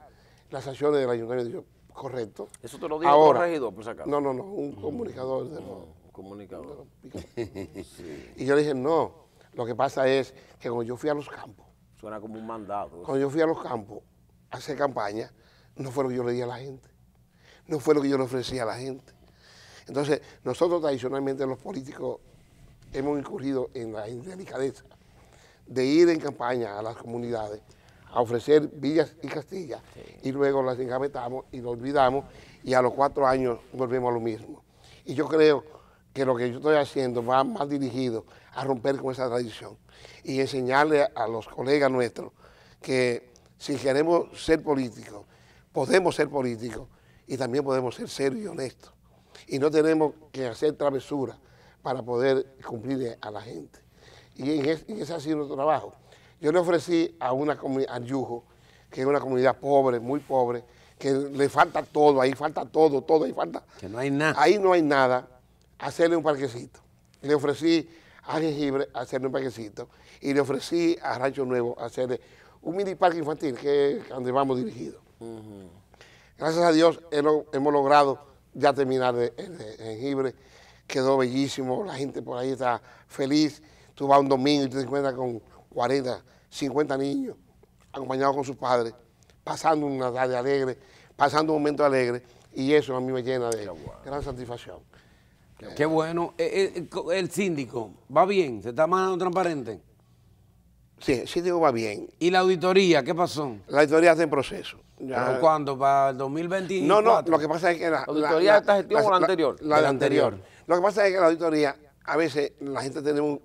las acciones del ayuntamiento. correcto. Eso te lo digo un corregidor, por si No, no, no, un comunicador de mm, los... Un comunicador. Y yo le dije, no, lo que pasa es que cuando yo fui a los campos... Suena como un mandado. Cuando yo fui a los campos a hacer campaña, no fue lo que yo le di a la gente, no fue lo que yo le ofrecí a la gente entonces, nosotros tradicionalmente los políticos hemos incurrido en la indelicadeza de ir en campaña a las comunidades a ofrecer villas y castillas y luego las encametamos y lo olvidamos y a los cuatro años volvemos a lo mismo. Y yo creo que lo que yo estoy haciendo va más dirigido a romper con esa tradición y enseñarle a los colegas nuestros que si queremos ser políticos, podemos ser políticos y también podemos ser serios y honestos y no tenemos que hacer travesuras para poder cumplir a la gente. Y ese, ha sido nuestro trabajo. Yo le ofrecí a una comunidad, a Yujo, que es una comunidad pobre, muy pobre, que le falta todo, ahí falta todo, todo, ahí falta. Que no hay nada. Ahí no hay nada, hacerle un parquecito. Le ofrecí a Jengibre hacerle un parquecito y le ofrecí a Rancho Nuevo hacerle un mini parque infantil, que es donde vamos dirigidos. Gracias a Dios hemos logrado ya terminar el, jengibre, quedó bellísimo, la gente por ahí está feliz, tú vas un domingo y te encuentras con 40, 50 niños, acompañados con sus padres, pasando una tarde alegre, pasando un momento alegre, y eso a mí me llena de gran satisfacción. Qué, bueno. Eh, eh, eh, el, síndico, ¿va bien? ¿Se está mandando transparente? Sí, el síndico va bien. ¿Y la auditoría? ¿Qué pasó? La auditoría está en proceso. ¿Pero cuándo? ¿Para el 2024? No, no, lo que pasa es que la... auditoría está gestionada gestión la, anterior? La, anterior. Lo que pasa es que la auditoría, a veces la gente tiene un...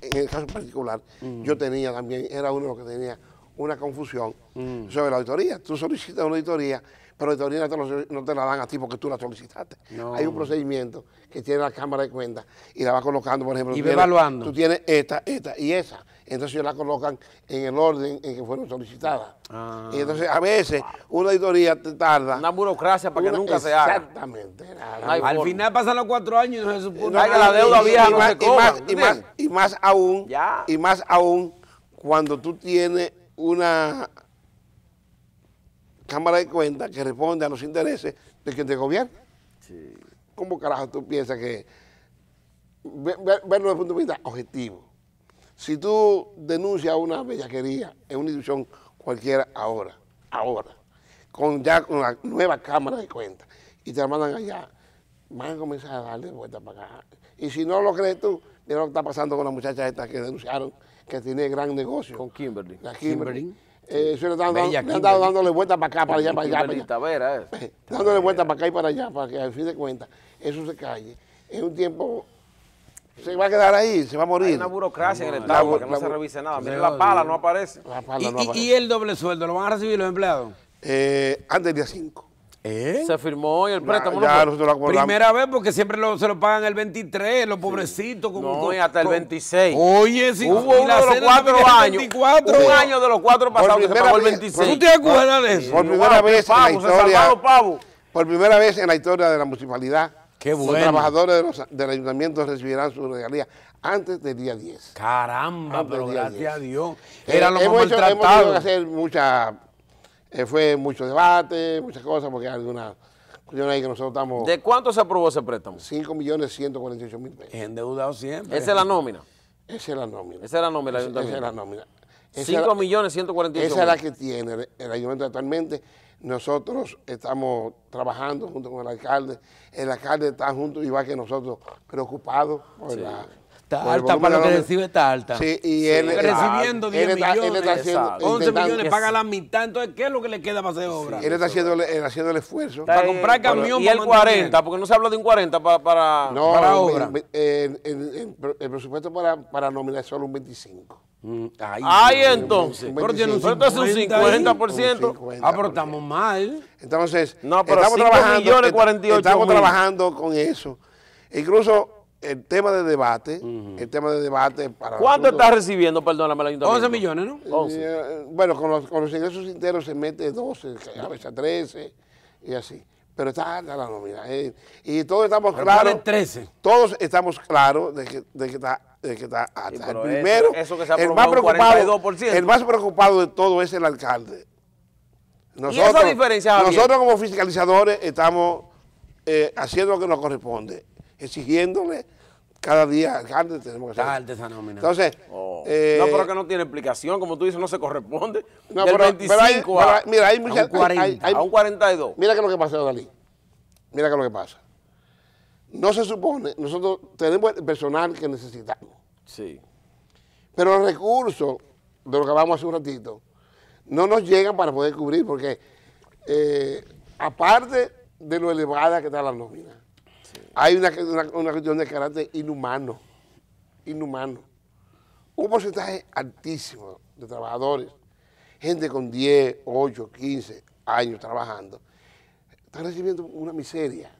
En el caso particular, mm. yo tenía también, era uno que tenía una confusión mm. sobre la auditoría. Tú solicitas una auditoría, pero la auditoría no te, la dan a ti porque tú la solicitaste. Hay un procedimiento que tiene la Cámara de Cuentas y la va colocando, por ejemplo... Y evaluando. Tú tienes esta, esta y esa entonces ellos la colocan en el orden en que fueron solicitadas. Ah. Y entonces a veces una auditoría te tarda. Una burocracia para que nunca se haga. Exactamente. Al final pasan los cuatro años y no se supone la deuda más, aún, y más aún cuando tú tienes una Cámara de Cuentas que responde a los intereses de quien te gobierna. ¿Cómo carajo tú piensas que verlo desde el punto de vista objetivo? Si tú denuncias una bellaquería en una institución cualquiera ahora, ahora, con ya con la nueva Cámara de Cuentas, y te la mandan allá, van a comenzar a darle vuelta para acá. Y si no lo crees tú, mira lo que está pasando con la muchacha esta que denunciaron, que tiene gran negocio. Con Kimberly. La Kimberly. Eh, le, están dándole vueltas para acá, para allá, para allá. dándole vueltas para acá y para allá, para que al fin de cuentas eso se calle. Es un tiempo se va a quedar ahí, se va a morir. Hay una burocracia en el Estado que no se revise nada. Miren, la pala no aparece. ¿Y, el doble sueldo lo van a recibir los empleados? Eh, antes del día 5. ¿Eh? Se firmó y el préstamo. Ya, no, Primera vez porque siempre se lo pagan el 23, los pobrecitos. Con, no, con, hasta el 26. oye, si hubo uno de los cuatro años. 24, un año de los cuatro pasados que se pagó el 26. ¿Tú te acuerdas de eso? Por primera vez en la historia. Por primera vez en la historia de la municipalidad los trabajadores del ayuntamiento recibirán su regalía antes del día 10. Caramba, pero gracias a Dios. Eh, Era lo hemos hemos tenido que hacer mucha, eh, fue mucho debate, muchas cosas, porque hay algunas cuestiones ahí que nosotros estamos... ¿De cuánto se aprobó ese préstamo? 5.148.000 millones mil pesos. Endeudado siempre. ¿Esa es la nómina? Esa es la nómina. Esa es la nómina del ayuntamiento. Esa es la nómina. 5 millones Esa es la que tiene el ayuntamiento actualmente nosotros estamos trabajando junto con el alcalde. El alcalde está junto, igual que nosotros, preocupado por la Está alta para lo que recibe, está alta. Sí, y él recibiendo 10 ah, millones, haciendo, 11 millones, paga la mitad. Entonces, ¿qué es lo que le queda para hacer obra? él está haciendo, el esfuerzo. para comprar camión. Y el 40, porque no se habla de un 40 para, para, no, para obra. El, presupuesto para, para nómina es solo un 25. Mm, Ay, entonces, un 25, pero un 50%. ah, pero estamos mal. Entonces, estamos, trabajando, millones, estamos trabajando con eso. E incluso el tema de debate, el tema de debate para... ¿Cuánto está recibiendo, perdóname, la 11 millones, ¿no? Eh, eh, bueno, con los, con los, ingresos interos se mete 12, a veces 13 y así. Pero está alta la nómina. Eh. y todos estamos claros... 13. Todos estamos claros de que, de que está de que está alta. el primero, el más preocupado, el más preocupado de todo es el alcalde. Nosotros, diferencia, Nosotros como fiscalizadores estamos haciendo lo que nos corresponde exigiéndole cada día alcalde tenemos que hacer. esa Entonces, oh. eh, no, pero que no tiene explicación, como tú dices, no se corresponde. mira, hay 40, hay, un 42. Mira que lo que pasa, Dalí. Mira que lo que pasa. No se supone, nosotros tenemos el personal que necesitamos. Sí. Pero los recursos, de lo que hablamos hace un ratito, no nos llegan para poder cubrir, porque eh, aparte de lo elevada que está la nómina, hay una, una, cuestión de carácter inhumano, inhumano. Un porcentaje altísimo de trabajadores, gente con 10, 8, 15 años trabajando, está recibiendo una miseria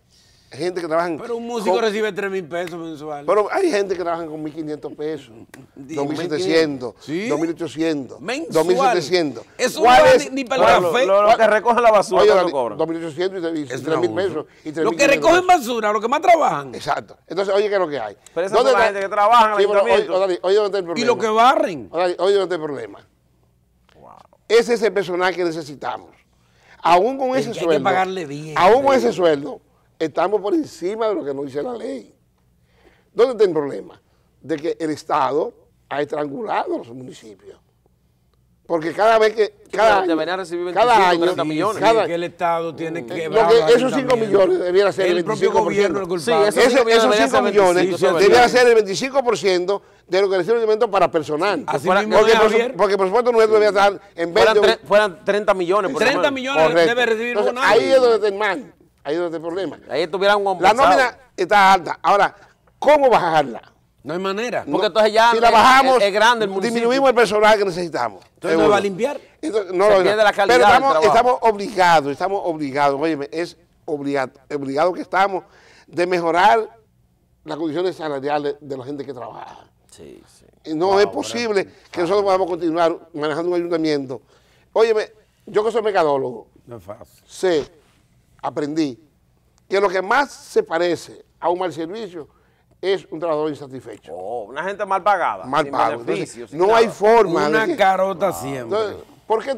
gente que trabaja. Pero un músico recibe 3 mil pesos mensuales. Pero hay gente que trabaja con 1.500 pesos, 2.700, 2.800, 2.700. Eso es, ni, ni para el café. Lo, que recoge la basura Oye, 2.800 y 3 mil pesos. Y lo que recogen basura, lo que más trabajan. Exacto. Entonces, oye, ¿qué es lo que hay? Pero esa es la gente que trabaja Oye, problema? Y lo que barren. Oye, oh, oye ¿dónde está el problema? Wow. Ese es el personal que necesitamos. Aún con ese sueldo. Hay que pagarle bien. Aún con ese sueldo estamos por encima de lo que nos dice la ley. ¿Dónde está el problema? De que el Estado ha estrangulado a los municipios. Porque cada vez que. Cada año, debería recibir 25, cada año, 30 millones. que el Estado tiene que. Lo que esos 5 millones debiera ser el, 25%. el propio gobierno el culpable. esos 5 millones debiera ser el 25% de lo que recibe el alimento para personal. porque, por, supuesto nuestro debería estar en vez fueran, de. Fueran 30 millones. 30 millones debe recibir el Ahí es donde está el mal. Ahí es donde el problema. Ahí tuviera un hombre. La nómina está alta. Ahora, ¿cómo bajarla? No hay manera. Porque entonces ya si la bajamos, grande Disminuimos el personal que necesitamos. Entonces no va a limpiar. no, Pero estamos, obligados, estamos obligados. Oye, es obligado, obligado que estamos de mejorar las condiciones salariales de la gente que trabaja. Sí, No es posible que nosotros podamos continuar manejando un ayuntamiento. Óyeme, yo que soy mercadólogo. No es fácil. Sé, aprendí que lo que más se parece a un mal servicio es un trabajador insatisfecho. Oh, una gente mal pagada. Mal pagada. No hay forma. Una carota ah. siempre.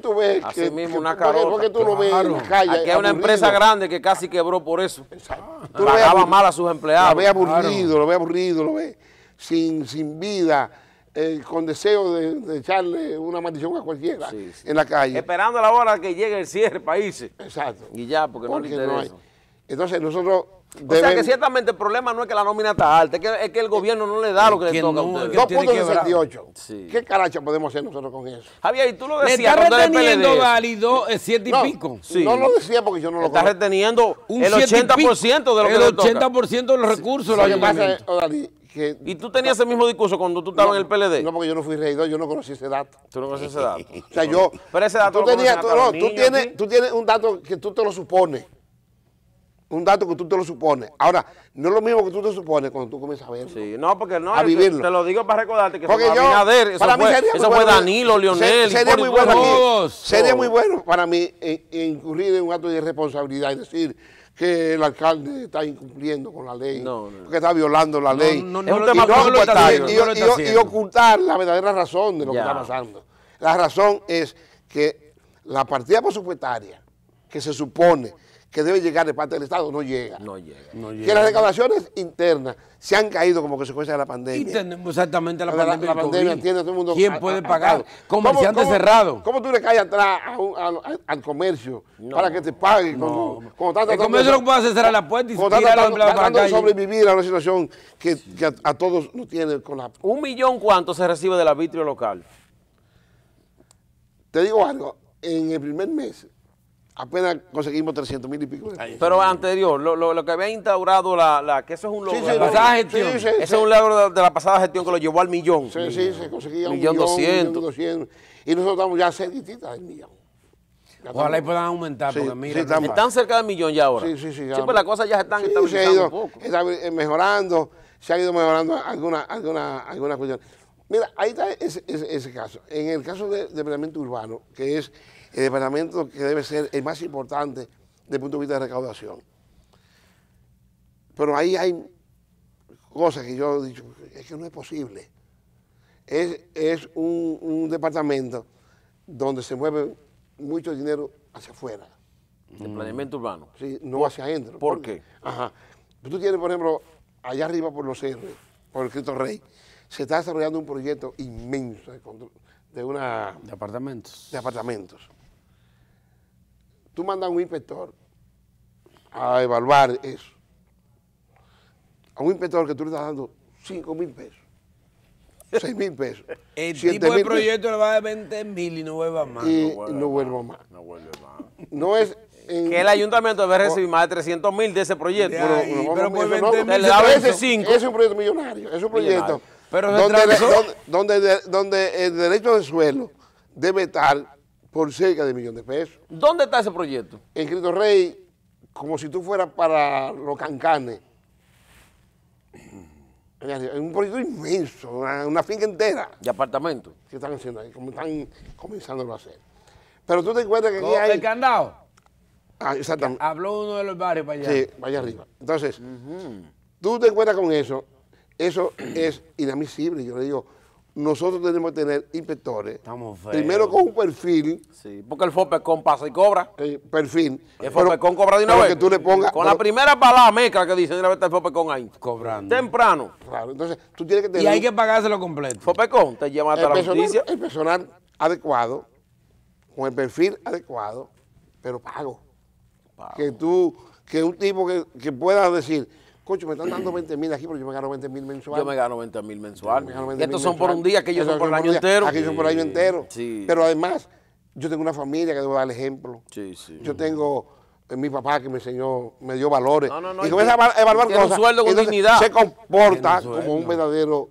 tú ves que, una Porque, tú lo ves en la calle Aquí hay una empresa grande que casi quebró por eso. Exacto. Ah, pagaba mal a sus empleados. Lo ves aburrido, lo ve aburrido, lo ves sin, sin vida, eh, con deseo de, echarle una maldición a cualquiera en la calle. Esperando la hora que llegue el cierre, países. Exacto. Y ya, porque, no le interesa. Entonces nosotros O sea que ciertamente el problema no es que la nómina está alta, es que, el gobierno no le da lo que le toca no, a usted. 2.68. ¿Qué caracha podemos hacer nosotros con eso? Javier, y tú lo decías. Le está reteniendo, válido 7 eh, y pico. No lo decía porque yo no lo Está reteniendo Un el 80% de lo que le toca. El 80% de los recursos. Lo oh, que ¿Y tú tenías el mismo discurso cuando tú estabas en el PLD? No, porque yo no fui regidor, yo no conocí ese dato. ¿Tú no conocías ese dato? o sea, yo... Pero ese dato tú, tenías, tú, tú, tienes, tú tienes un dato que tú te lo supones un dato que tú te lo supones. Ahora, no es lo mismo que tú te supones cuando tú comienzas a verlo. Sí, no, porque no, a vivirlo. Te, lo digo para recordarte que porque yo, eso, para fue, sería eso fue Danilo, Leonel, sería, muy bueno sería muy bueno para mí e, e incurrir en un acto de irresponsabilidad y decir que el alcalde está incumpliendo con la ley, que está violando la ley. Y ocultar la verdadera razón de lo que está pasando. La razón es que la partida presupuestaria que se supone que debe llegar de parte del Estado no llega. No llega. Que las recaudaciones internas se han caído como consecuencia de la pandemia. Y tenemos exactamente la, pandemia. todo el mundo. ¿Quién puede pagar? Comerciantes han cerrados. ¿Cómo tú le caes atrás al comercio para que te pague? el comercio no puede hacer cerrar la puerta y tratando de sobrevivir a una situación que, a, todos no tiene colapso. ¿Un millón cuánto se recibe del arbitrio local? Te digo algo, en el primer mes apenas conseguimos 300 mil y pico. De Pero anterior, lo, lo, lo, que había instaurado, la, la, que eso es un logro de la pasada gestión. ese es un logro de, la pasada gestión que lo llevó al millón. Sí, sí, se conseguía un millón, 200. Y nosotros estamos ya cerquititas del millón. Ojalá puedan aumentar, porque mira, están, cerca del millón ya ahora. Sí, sí, sí. Siempre pues las cosas ya se están estabilizando se ido, un mejorando, se ha ido mejorando algunas alguna, alguna cuestiones. Mira, ahí está ese, caso. En el caso del de urbano, que es el departamento que debe ser el más importante desde el punto de vista de recaudación. Pero ahí hay cosas que yo he dicho, es que no es posible. Es, un, departamento donde se mueve mucho dinero hacia afuera. ¿De planeamiento urbano. Sí, no hacia adentro. ¿Por qué? Ajá. Pues tú tienes, por ejemplo, allá arriba por los cerros, por el Cristo Rey, se está desarrollando un proyecto inmenso de una... De apartamentos. De apartamentos. Tú mandas a un inspector a evaluar eso. A un inspector que tú le estás dando 5 mil pesos, 6 mil pesos. El tipo de proyecto le va a 20 mil y no vuelva más. Y no vuelva más. No vuelve más. es que el ayuntamiento debe recibir más de 300 mil de ese proyecto. pero pero, por 20 Es un proyecto millonario, es un proyecto pero donde, donde, el derecho de suelo debe estar por cerca de un millón de pesos. ¿Dónde está ese proyecto? En Cristo Rey, como si tú fueras para los cancanes. Es un proyecto inmenso, una, finca entera. ¿De apartamentos? ¿Qué están haciendo ahí? Como están comenzando a hacer. Pero tú te encuentras que aquí hay... ¿El candado? Ah, exactamente. Habló uno de los barrios para allá. Sí, para arriba. Entonces, tú te encuentras con eso, eso es inadmisible. Yo le digo, nosotros tenemos que tener inspectores. Estamos Primero con un perfil. Sí, porque el FOPECON pasa y cobra. perfil. El FOPECON cobra de una vez. Que tú le pongas, con la primera palabra meca que dice de una vez está el FOPECON ahí. Cobrando. Temprano. Claro, entonces tú tienes que tener... Y hay que pagárselo completo. FOPECON te llama a el la personal, justicia. El personal adecuado, con el perfil adecuado, pero pago. pago. Que tú, que un tipo que, que pueda decir cocho, me están dando 20 mil aquí, pero yo me gano 20 mil mensuales. Yo me gano 20 mil mensual. estos son por un día, aquellos son por el año entero. Aquellos son por el año entero. Pero además, yo tengo una familia que debo dar el ejemplo. Sí, sí. Yo tengo eh, mi papá que me enseñó, me dio valores. No, no, no, y comienza a evaluar cosas. sueldo con dignidad. Se comporta como un verdadero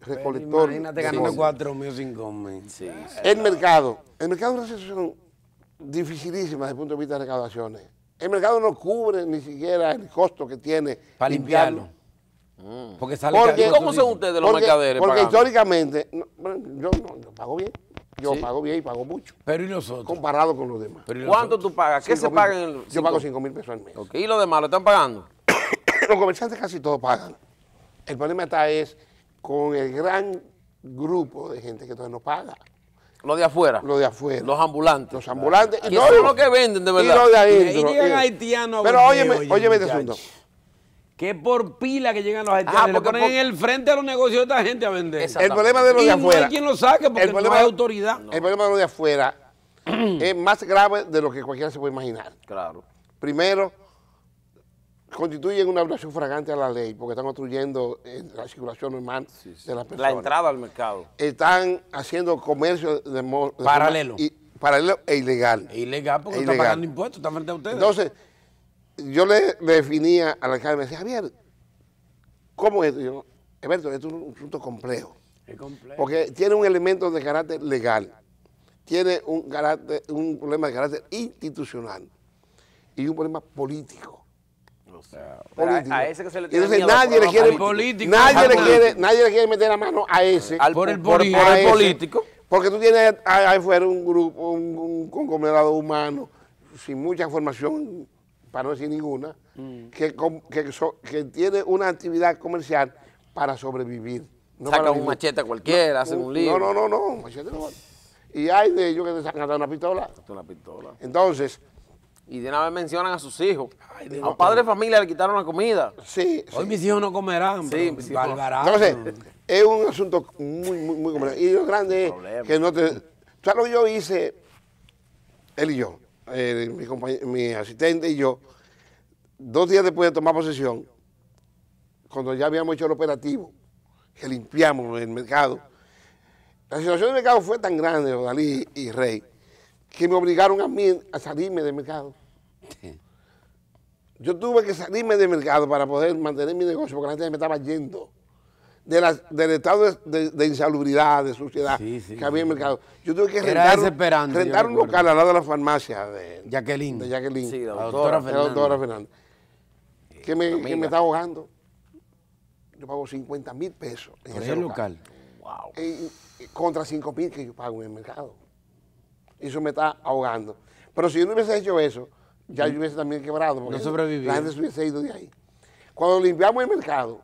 recolector. Imagínate ganando 4 mil, sin mil. El mercado. El mercado es una situación dificilísima desde el punto de vista de recaudaciones. El mercado no cubre ni siquiera el costo que tiene. Para limpiarlo. Porque sale ¿Cómo son ustedes los mercaderes? Porque históricamente, yo, no, pago bien. Yo pago bien y pago mucho. Pero ¿y nosotros? Comparado con los demás. ¿Cuánto tú pagas? ¿Qué se paga en el.? Yo pago 5 mil pesos al mes. ¿Y los demás lo están pagando? los comerciantes casi todos pagan. El problema está es con el gran grupo de gente que todavía no paga. ¿Lo de afuera. Lo de afuera. Los ambulantes. Los ambulantes. Y no, son los que venden, de verdad. Y los de ahí. Y llegan eh. haitianos. Pero óyeme, oye, óyeme este asunto. Que por pila que llegan los haitianos. Ah, porque ponen en el frente a los negocios de esta gente a vender. El problema de los de afuera. no hay quien lo saque porque el problema, no hay autoridad. El problema de los de afuera es más grave de lo que cualquiera se puede imaginar. Claro. Primero, constituyen una violación fragante a la ley porque están obstruyendo eh, la circulación normal de las personas. La entrada al mercado. Están haciendo comercio de, modo paralelo. Y, paralelo e ilegal. E ilegal porque e están pagando impuestos, están frente a ustedes. Entonces, yo le, definía al alcalde, me decía, Javier, ¿cómo es esto? yo, Alberto, esto es un asunto complejo. Es complejo. Porque tiene un elemento de carácter legal, tiene un, un problema de carácter institucional y un problema político Ah, a, ese que se le tiene nadie le quiere, nadie, le quiere, nadie le quiere meter la mano a ese. por el, político. Porque tú tienes ahí fuera un grupo, un, conglomerado humano sin mucha formación, para no decir ninguna, mm. que, que, tiene una actividad comercial para sobrevivir. No Saca para un machete cualquiera, no, un, No, no, no, no, Y hay de ellos que te sacan una pistola. Entonces, y de una vez mencionan a sus hijos. a padre de familia le quitaron la comida. Sí, Hoy mis hijos no comerán. Sí, es un asunto muy, muy, muy complejo. Y lo grande es que no te... ¿Sabes yo hice? Él y yo, eh, mi, asistente y yo, dos días después de tomar posesión, cuando ya habíamos hecho el operativo, que limpiamos el mercado, la situación del mercado fue tan grande, Dalí y Rey, que me obligaron a mí a salirme del mercado. Yo tuve que salirme del mercado para poder mantener mi negocio porque la gente me estaba yendo. De del estado de, insalubridad, de suciedad que había en el mercado. Yo tuve que rentar, un local al lado de la farmacia de Jacqueline. Sí, la doctora, la Fernández. que, me, que está ahogando. Yo pago 50 mil pesos en ese local. Wow. contra 5 mil que yo pago en el mercado y eso me está ahogando. Pero si yo no hubiese hecho eso, ya yo hubiese también quebrado. Porque no La gente se hubiese ido de ahí. Cuando limpiamos el mercado,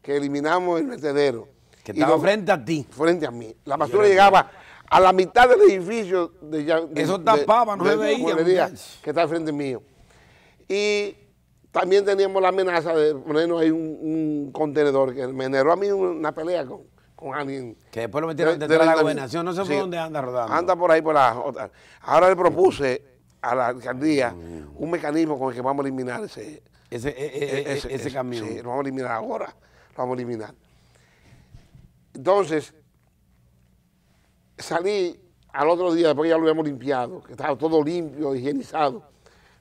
que eliminamos el vertedero. Que estaba frente a ti. Frente a mí. La basura llegaba a la mitad del edificio de, Eso tapaba, no se veía. que está al frente mío. Y también teníamos la amenaza de ponernos ahí un, un contenedor que me generó a mí una pelea con, que después lo metieron de, de, la, gobernación, no sé por dónde anda rodando. Anda por ahí, por la... Ahora le propuse a la alcaldía mm. un mecanismo con el que vamos a eliminar ese... Ese, eh, eh, e-, eh, ese, Sí, lo vamos a eliminar ahora, lo vamos a eliminar. Entonces, salí al otro día, después ya lo habíamos limpiado, que estaba todo limpio, higienizado,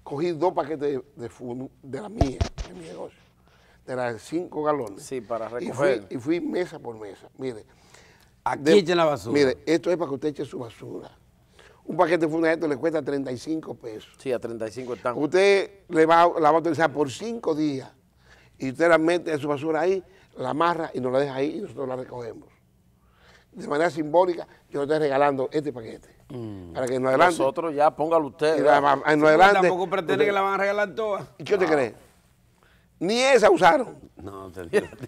cogí dos paquetes de, de, de la mía, de mi negocio de 5 galones. Sí, para recoger. Y fui, mesa por mesa. Mire. Aquí echen la basura. Mire, esto es para que usted eche su basura. Un paquete de esto le cuesta 35 pesos. Sí, a 35 están. Usted le va, la va a utilizar por 5 días y usted la mete su basura ahí, la amarra y nos la deja ahí y nosotros la recogemos. De manera simbólica, yo le estoy regalando este paquete. Mm. Para que en adelante. Nosotros ya, póngalo usted. Y tampoco pretende que la van a regalar todas. ¿Qué te ah. cree? Ni esa usaron. No,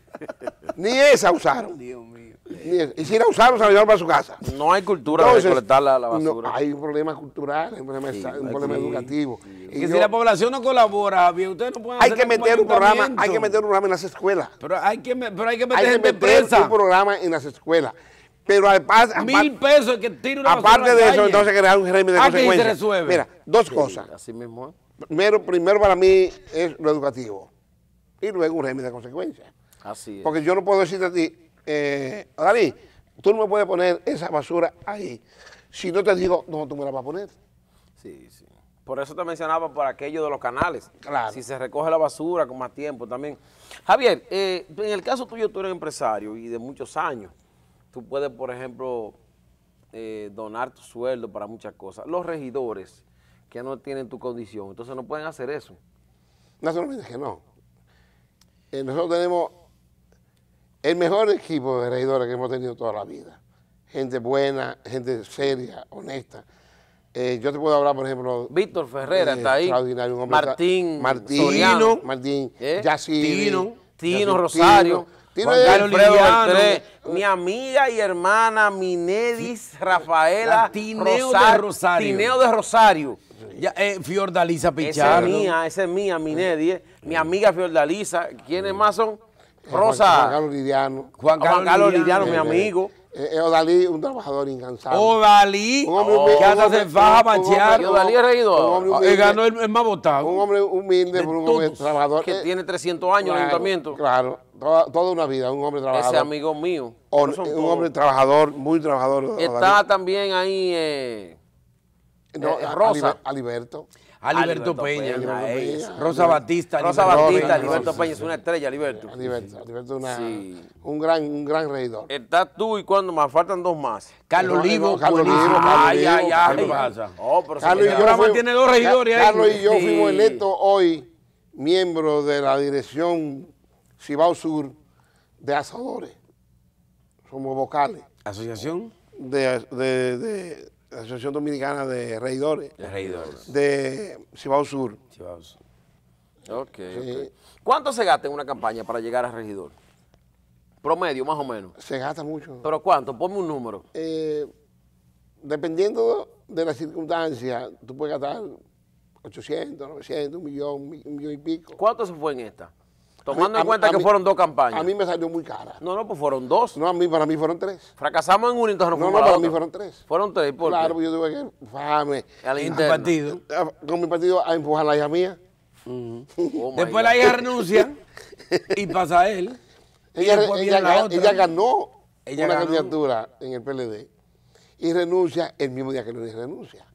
Ni esa usaron. Dios mío. Y si la usaron, se la llevaron para su casa. No hay cultura para de la, la basura. hay un problema cultural, hay un problema, educativo. Y que si la población no colabora, ustedes no pueden hay que meter un programa, Hay que meter un programa en las escuelas. Pero hay que, pero hay que meter, hay que meter un programa en las escuelas. Pero además, Mil pesos que una Aparte de eso, entonces crear un régimen de Aquí Se resuelve. Mira, dos cosas. Así mismo. Primero, primero para mí es lo educativo y luego un régimen de consecuencia. Así es. Porque yo no puedo decirte a ti, eh, tú no me puedes poner esa basura ahí. Si no te digo, no, tú me la vas a poner. Sí, sí. Por eso te mencionaba por aquello de los canales. Claro. Si se recoge la basura con más tiempo también. Javier, eh, en el caso tuyo, tú eres empresario y de muchos años. Tú puedes, por ejemplo, eh, donar tu sueldo para muchas cosas. Los regidores que no tienen tu condición, entonces no pueden hacer eso. Naturalmente que no. Eh, nosotros tenemos el mejor equipo de regidores que hemos tenido toda la vida. Gente buena, gente seria, honesta. Eh, yo te puedo hablar, por ejemplo... Víctor Ferrera eh, está ahí. Martín. Martín. Martín. Tino. Tino Rosario. Juan Lidiano, mi amiga y hermana Minedis Rafaela Tineo de Rosario. Tineo de Rosario. Ya, eh, Pichardo. Esa es mía, esa es mía, Minedis. Mi amiga Fiordalisa. ¿Quiénes más son? Rosa. Juan Carlos Lidiano, Juan Carlos, ah, Lidiano, mi amigo. Eh, eh, Odalí, un trabajador incansable. Odalí, un hombre oh, que hasta faja manchear. Odalí es reído eh, ganó el, más votado. Un hombre humilde, un hombre trabajador. Que eh, tiene 300 años en el ayuntamiento. Claro, toda, una vida, un hombre trabajador. Ese amigo mío. un hombre trabajador, muy trabajador. Está también ahí no, Rosa. Aliberto. Aliberto, Peña, Rosa Batista. Rosa Batista, Aliberto Peña es una estrella, Aliberto. un, gran, un gran reidor. Estás tú y cuando más, faltan dos más. Carlos Livo, Carlos Ay, ay, Carlos, oh, y yo Carlos y yo fuimos electos hoy miembro de la dirección Cibao Sur de Asadores. Somos vocales. ¿Asociación? de la Asociación Dominicana de Regidores De Reidores. De Cibao Sur. Cibao Sur. ok. ¿Cuánto se gasta en una campaña para llegar a regidor? Promedio, más o menos. Se gasta mucho. ¿Pero cuánto? Ponme un número. Eh, dependiendo de las circunstancias, tú puedes gastar 800, 900, un millón, un millón y pico. ¿Cuánto se fue en esta? Tomando en cuenta que fueron dos campañas. A mí me salió muy cara. No, no, pues fueron dos. No, a mí, para mí fueron tres. Fracasamos en y entonces no No, no, para, mí fueron tres. Fueron tres, ¿por Claro, porque yo tuve que fame. Al interno. partido. Ah, con mi partido a empujar a la hija mía. Oh, después la hija renuncia y pasa a él. Ella, ella, la ella ganó una candidatura en el PLD y renuncia el mismo día que Luis renuncia.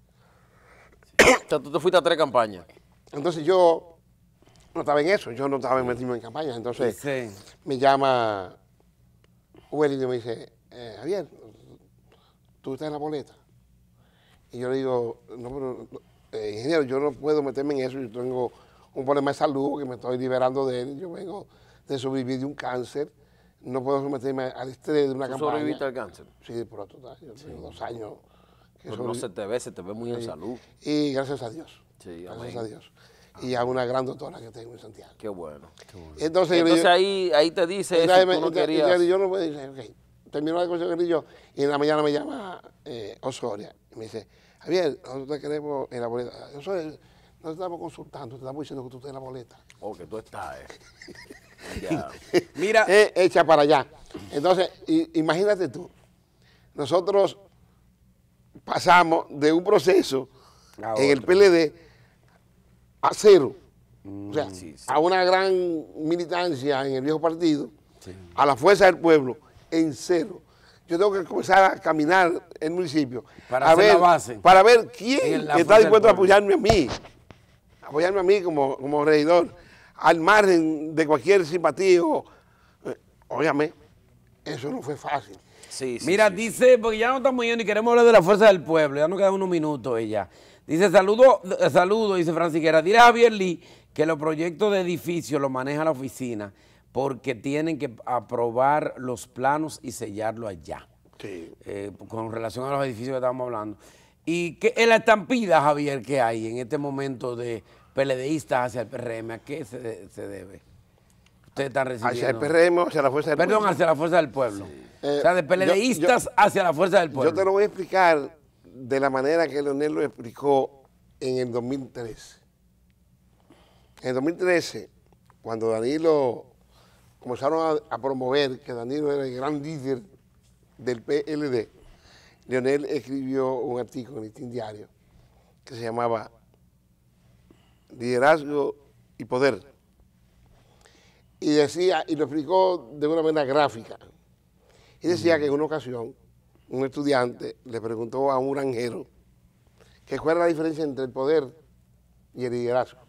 O sea, tú te fuiste a tres campañas. Entonces yo no estaba en eso, yo no estaba metido en campaña. Entonces me llama Welling y me dice, eh, Javier, tú estás en la boleta. Y yo le digo, eh, ingeniero, yo no puedo meterme en eso, yo tengo un problema de salud que me estoy liberando de él, yo vengo de sobrevivir de un cáncer, no puedo someterme al estrés de una ¿Tú campaña. sobreviviste al cáncer? Sí, por total, yo tengo dos años. Que pero no se te ve, se te ve muy en salud. Y gracias a Dios. gracias a Dios y a una gran doctora que tengo en Santiago. Qué bueno. Entonces, ahí, ahí te dice yo no puedo decir, terminó la conversación yo y en la mañana me llama eh, Osoria y me dice, Javier, nosotros queremos en la boleta. Osoria, estamos consultando, te estamos diciendo que tú estás en la boleta. Oh, que tú estás, eh. Mira. hecha eh, para allá. Entonces, imagínate tú, nosotros pasamos de un proceso en el PLD a cero. o sea, mm. a una gran militancia en el viejo partido, a la fuerza del pueblo, en cero. Yo tengo que comenzar a caminar el municipio. Para ver, Para ver quién está dispuesto a apoyarme a mí. Apoyarme a mí como, regidor. Al margen de cualquier simpatía. Eh, Óyame, eso no fue fácil. Sí, Mira, dice, porque ya no estamos yendo y queremos hablar de la fuerza del pueblo, ya nos quedan unos minutos ella. Dice, saludo, saludo, dice Francisquera, a Javier Lee que los proyectos de edificio los maneja la oficina porque tienen que aprobar los planos y sellarlo allá. Sí. Eh, con relación a los edificios que estábamos hablando. Y que en la estampida, Javier, que hay en este momento de PLDistas hacia el PRM, ¿a qué se, debe? Ustedes están recibiendo... Hacia el PRM hacia la Fuerza del Perdón, Pueblo. Perdón, hacia la Fuerza del Pueblo. o sea, de eh, PLDistas hacia la Fuerza del Pueblo. Yo te lo voy a explicar de la manera que Leonel lo explicó en el 2013. En el 2013, cuando Danilo comenzaron a, promover que Danilo era el gran líder del PLD, Leonel escribió un artículo en el Diario que se llamaba Liderazgo y Poder. Y decía, y lo explicó de una manera gráfica, y decía que en una ocasión un estudiante le preguntó a un granjero que cuál era la diferencia entre el poder y el liderazgo.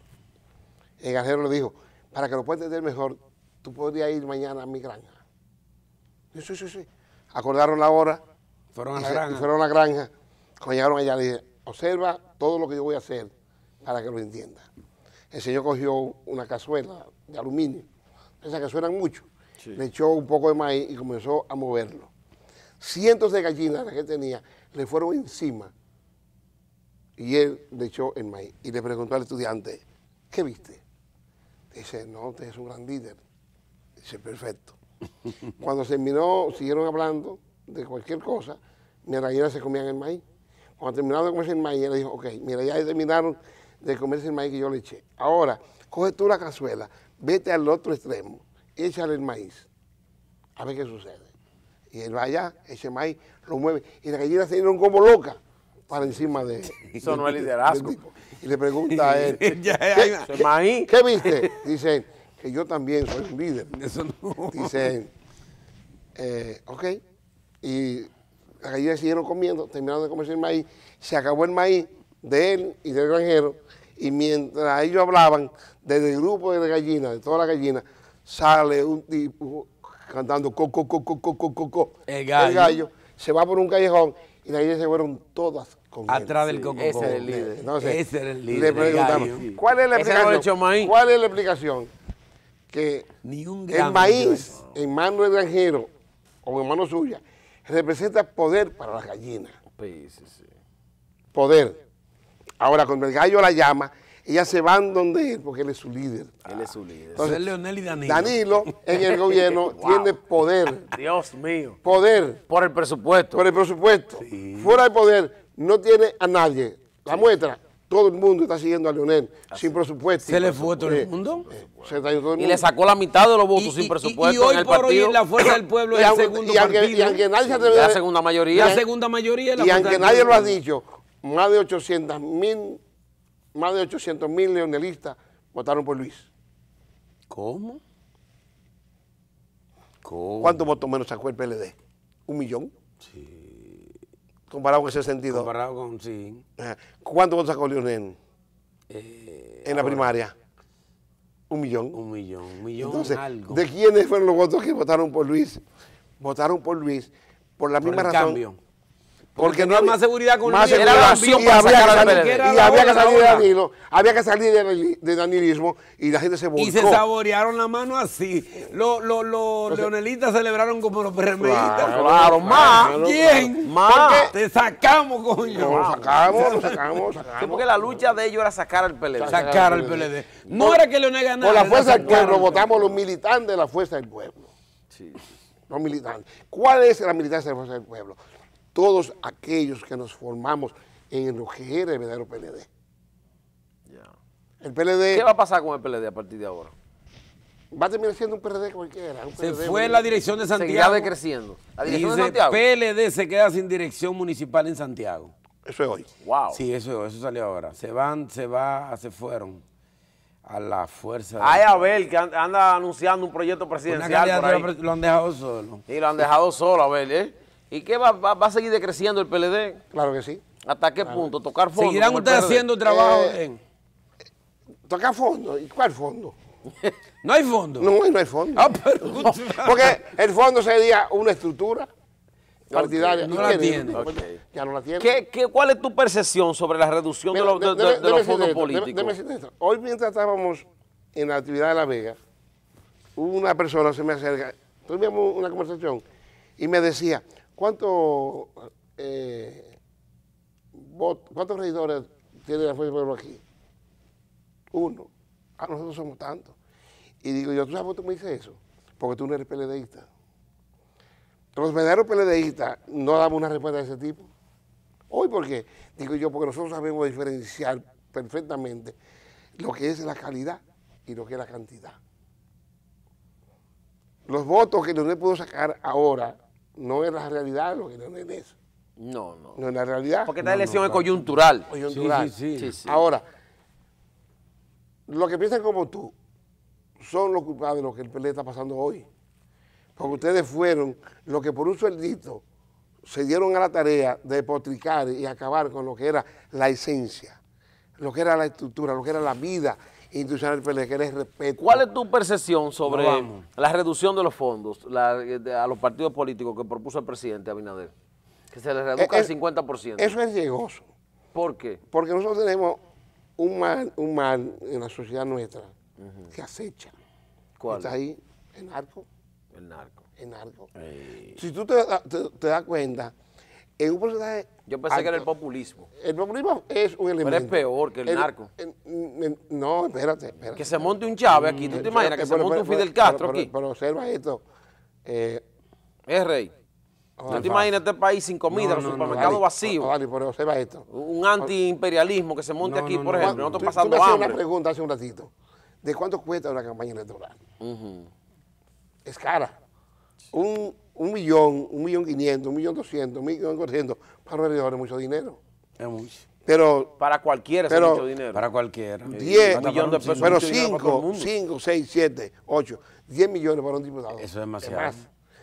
El granjero le dijo, para que lo puedas entender mejor, tú podrías ir mañana a mi granja. Sí, sí, sí, Acordaron la hora. Fueron a la granja. fueron a la granja. allá le dije, observa todo lo que yo voy a hacer para que lo entienda. El señor cogió una cazuela de aluminio. Esas suenan mucho. Le echó un poco de maíz y comenzó a moverlo cientos de gallinas que tenía, le fueron encima y él le echó el maíz. Y le preguntó al estudiante, ¿qué viste? Dice, no, usted es un gran líder. Dice, perfecto. Cuando terminó, siguieron hablando de cualquier cosa, mira ya se comían el maíz. Cuando terminaron de comerse el maíz, él dijo, ok, mira, ya terminaron de comerse el maíz que yo le eché. Ahora, coge tú la cazuela, vete al otro extremo, échale el maíz, a ver qué sucede. Y él va allá, ese maíz lo mueve. Y las gallinas se dieron como loca para encima de. Eso no es liderazgo. Y le pregunta a él: ¿qué, viste? Dice que yo también soy un líder. Eso no. Dice eh, ok. Y las gallinas siguieron comiendo, terminaron de comerse el maíz. Se acabó el maíz de él y del granjero. Y mientras ellos hablaban, desde el grupo de gallinas, de toda la gallina, sale un tipo cantando coco, co, co, co, El gallo. El gallo se va por un callejón y de ahí se fueron todas con Atrás del coco. Ese era el líder. ese era el líder. Le preguntamos, ¿cuál es la explicación? ¿Cuál es la explicación? Que Ni un el maíz en mano del granjero o en mano suya representa poder para las gallinas. Sí, sí, sí. Poder. Ahora, cuando el gallo la llama, ella se van donde él porque él es su líder. él es su líder. Entonces, es Leonel y Danilo. Danilo en el gobierno tiene poder. Dios mío. Poder. Por el presupuesto. Por el presupuesto. Fuera de poder, no tiene a nadie. La muestra, todo el mundo está siguiendo a Leonel sin presupuesto. ¿Se le fue todo el mundo? todo el mundo. Y le sacó la mitad de los votos sin presupuesto. Y, hoy por hoy la fuerza del pueblo es el segundo la segunda mayoría. segunda mayoría. y aunque nadie lo ha dicho, más de 800 mil más de 800 mil leonelistas votaron por Luis. ¿Cómo? ¿Cómo? ¿Cuántos votos menos sacó el PLD? ¿Un millón? Sí. Comparado con ese sentido. Comparado con, sí. ¿Cuántos votos sacó Leonel? Eh, en la primaria. Un millón. Un millón, un millón Entonces, ¿de quiénes fueron los votos que votaron por Luis? Votaron por Luis por la por misma razón. Porque no hay más seguridad con más Era la opción y, para había sacar y, había que salir de Danilo, había que salir de, danilismo y la gente se volcó. Y se saborearon la mano así. Los Leonelitas leonelistas celebraron como los perremeístas. Claro, más. Bien. Más. Te sacamos, coño. No, sacamos, lo sacamos, porque la lucha de ellos era sacar al PLD. Sacar al PLD. No, era que Leonel ganara. Por la fuerza del pueblo votamos los militantes de la fuerza del pueblo. Sí. Los militantes. ¿Cuál es la militancia de la fuerza del pueblo? todos aquellos que nos formamos en lo que el verdadero PLD. Ya. El PLD... ¿Qué va a pasar con el PLD a partir de ahora? Va a terminar siendo un PLD cualquiera. se fue la dirección de Santiago. Se decreciendo. La dirección de Santiago. PLD se queda sin dirección municipal en Santiago. Eso es hoy. Wow. Sí, eso, eso salió ahora. Se van, se va, se fueron a la fuerza. ay Abel que anda anunciando un proyecto presidencial. Por Lo han dejado solo. Y lo han dejado solo, Abel, ¿eh? ¿Y qué va, a seguir decreciendo el PLD? Claro que sí. ¿Hasta qué punto? ¿Tocar fondo? ¿Seguirán ustedes haciendo trabajo eh, en...? ¿Tocar fondo? ¿Y cuál fondo? ¿No hay fondo? No, no hay fondo. Ah, porque el fondo sería una estructura partidaria. No, la tiene. Ya no la cuál es tu percepción sobre la reducción de los fondos políticos? Hoy mientras estábamos en la actividad de La Vega, una persona se me acerca, tuvimos una conversación y me decía... ¿Cuántos eh, ¿cuántos regidores tiene la Fuerza del Pueblo aquí? Uno. Ah, nosotros somos tantos. Y digo yo, ¿tú sabes por qué me dices eso? Porque tú no eres peledeísta. Los verdaderos peledeístas no damos una respuesta de ese tipo. Hoy, ¿por qué? Digo yo, porque nosotros sabemos diferenciar perfectamente lo que es la calidad y lo que es la cantidad. Los votos que Leonel pudo sacar ahora no es la realidad lo que no es. No, no. No es la realidad. Porque esta lesión elección es coyuntural. Coyuntural. Sí, sí, sí. Ahora, los que piensan como tú son los culpables de lo que el PLD e está pasando hoy. Porque ustedes fueron los que por un sueldito se dieron a la tarea de potricar y acabar con lo que era la esencia, lo que era la estructura, lo que era la vida ¿Cuál es tu percepción sobre la reducción de los fondos eh, a los partidos políticos que propuso el presidente Abinader? Que se les reduzca el 50%. Eh, eh, eso es riesgoso. ¿Por qué? Porque nosotros tenemos un mal, un mal en la sociedad nuestra que acecha. ¿Cuál? Está ahí, el narco. El narco. El narco. Si tú te, te, te das cuenta, yo pensé que era el populismo. El populismo es un elemento. Pero es peor que el, narco. no, espérate, espérate, Que se monte un Chávez aquí, ¿tú te, imaginas? Que se monte un Fidel Castro aquí. Pero observa esto. Eh, es rey. Oh, ¿No te imaginas este país sin comida, no, los vacío no, no, Vale, oh, pero observa esto. Un antiimperialismo que se monte aquí, por ejemplo, nosotros pasando tú me una pregunta hace un ratito. ¿De cuánto cuesta una campaña electoral? Es cara. Un un millón, un millón quinientos, un millón doscientos, un millón cuatrocientos, para los es mucho dinero. Es mucho. Pero, para cualquiera es mucho dinero. Para cualquiera. Eh, un millón de pesos, pero cinco, cinco, seis, siete, ocho, diez millones para un diputado. Eso es demasiado.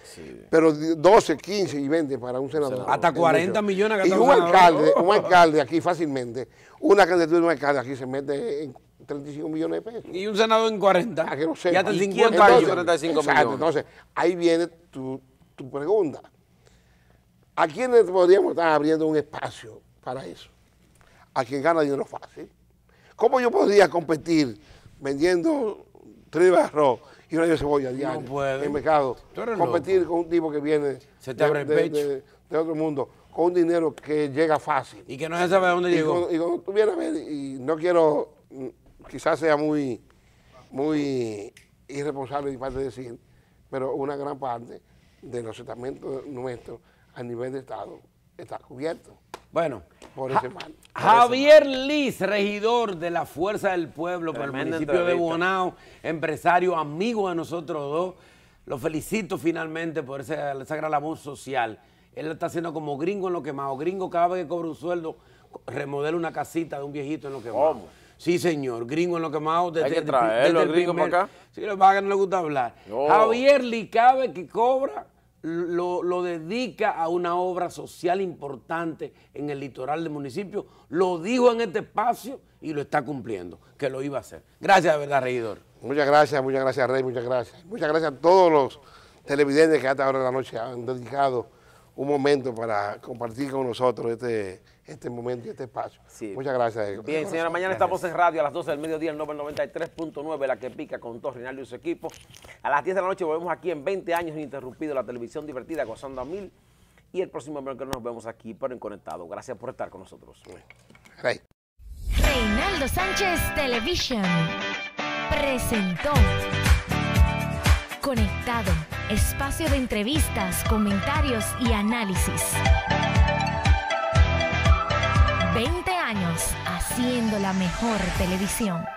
Sí. Pero 12, 15 y 20 para un senador. Hasta 40 millones que Y un alcalde, un oh. alcalde aquí fácilmente, una candidatura de un alcalde aquí se mete en 35 millones de pesos. Y un senador en 40. Ah, que no sé. Y hasta 50 entonces, exacto, Entonces, ahí viene tu, tu pregunta, ¿a quiénes podríamos estar abriendo un espacio para eso? A quien gana dinero fácil. ¿Cómo yo podría competir vendiendo tres de arroz y una de cebolla diario en el mercado? Competir con un tipo que viene de, otro mundo con un dinero que llega fácil. Y que no se sabe a dónde y y cuando tú vienes a ver, y no quiero, mm, quizás sea muy, muy irresponsable y mi de decir, pero una gran parte de los asentamientos nuestros a nivel de Estado está cubierto. Bueno, por ese mal, Javier Liz, regidor de la Fuerza del Pueblo Tremendo para el municipio de Bonao, empresario, amigo de nosotros dos. Lo felicito finalmente por esa gran labor social. Él está haciendo como gringo en lo quemado. Gringo cada vez que cobra un sueldo, remodela una casita de un viejito en lo quemado. Sí, señor, gringo en lo quemado. Hay que traerlo, el gringo para acá. Sí, lo que no le gusta hablar. Javier Licabe, que cobra, lo, lo, dedica a una obra social importante en el litoral del municipio. Lo dijo en este espacio y lo está cumpliendo, que lo iba a hacer. Gracias de verdad, regidor. Muchas gracias, muchas gracias, Rey, muchas gracias. Muchas gracias a todos los televidentes que hasta ahora de la noche han dedicado un momento para compartir con nosotros este, este momento y este espacio. Muchas gracias. Bien, señora, mañana estamos en radio a las 12 del mediodía, el 993.9, la que pica con todos Rinaldo y su equipo. A las 10 de la noche volvemos aquí en 20 años ininterrumpido, la televisión divertida, gozando a mil. Y el próximo que nos vemos aquí, pero en Conectado. Gracias por estar con nosotros. Reinaldo Sánchez Television presentó. Conectado, espacio de entrevistas, comentarios y análisis. 20 años haciendo la mejor televisión.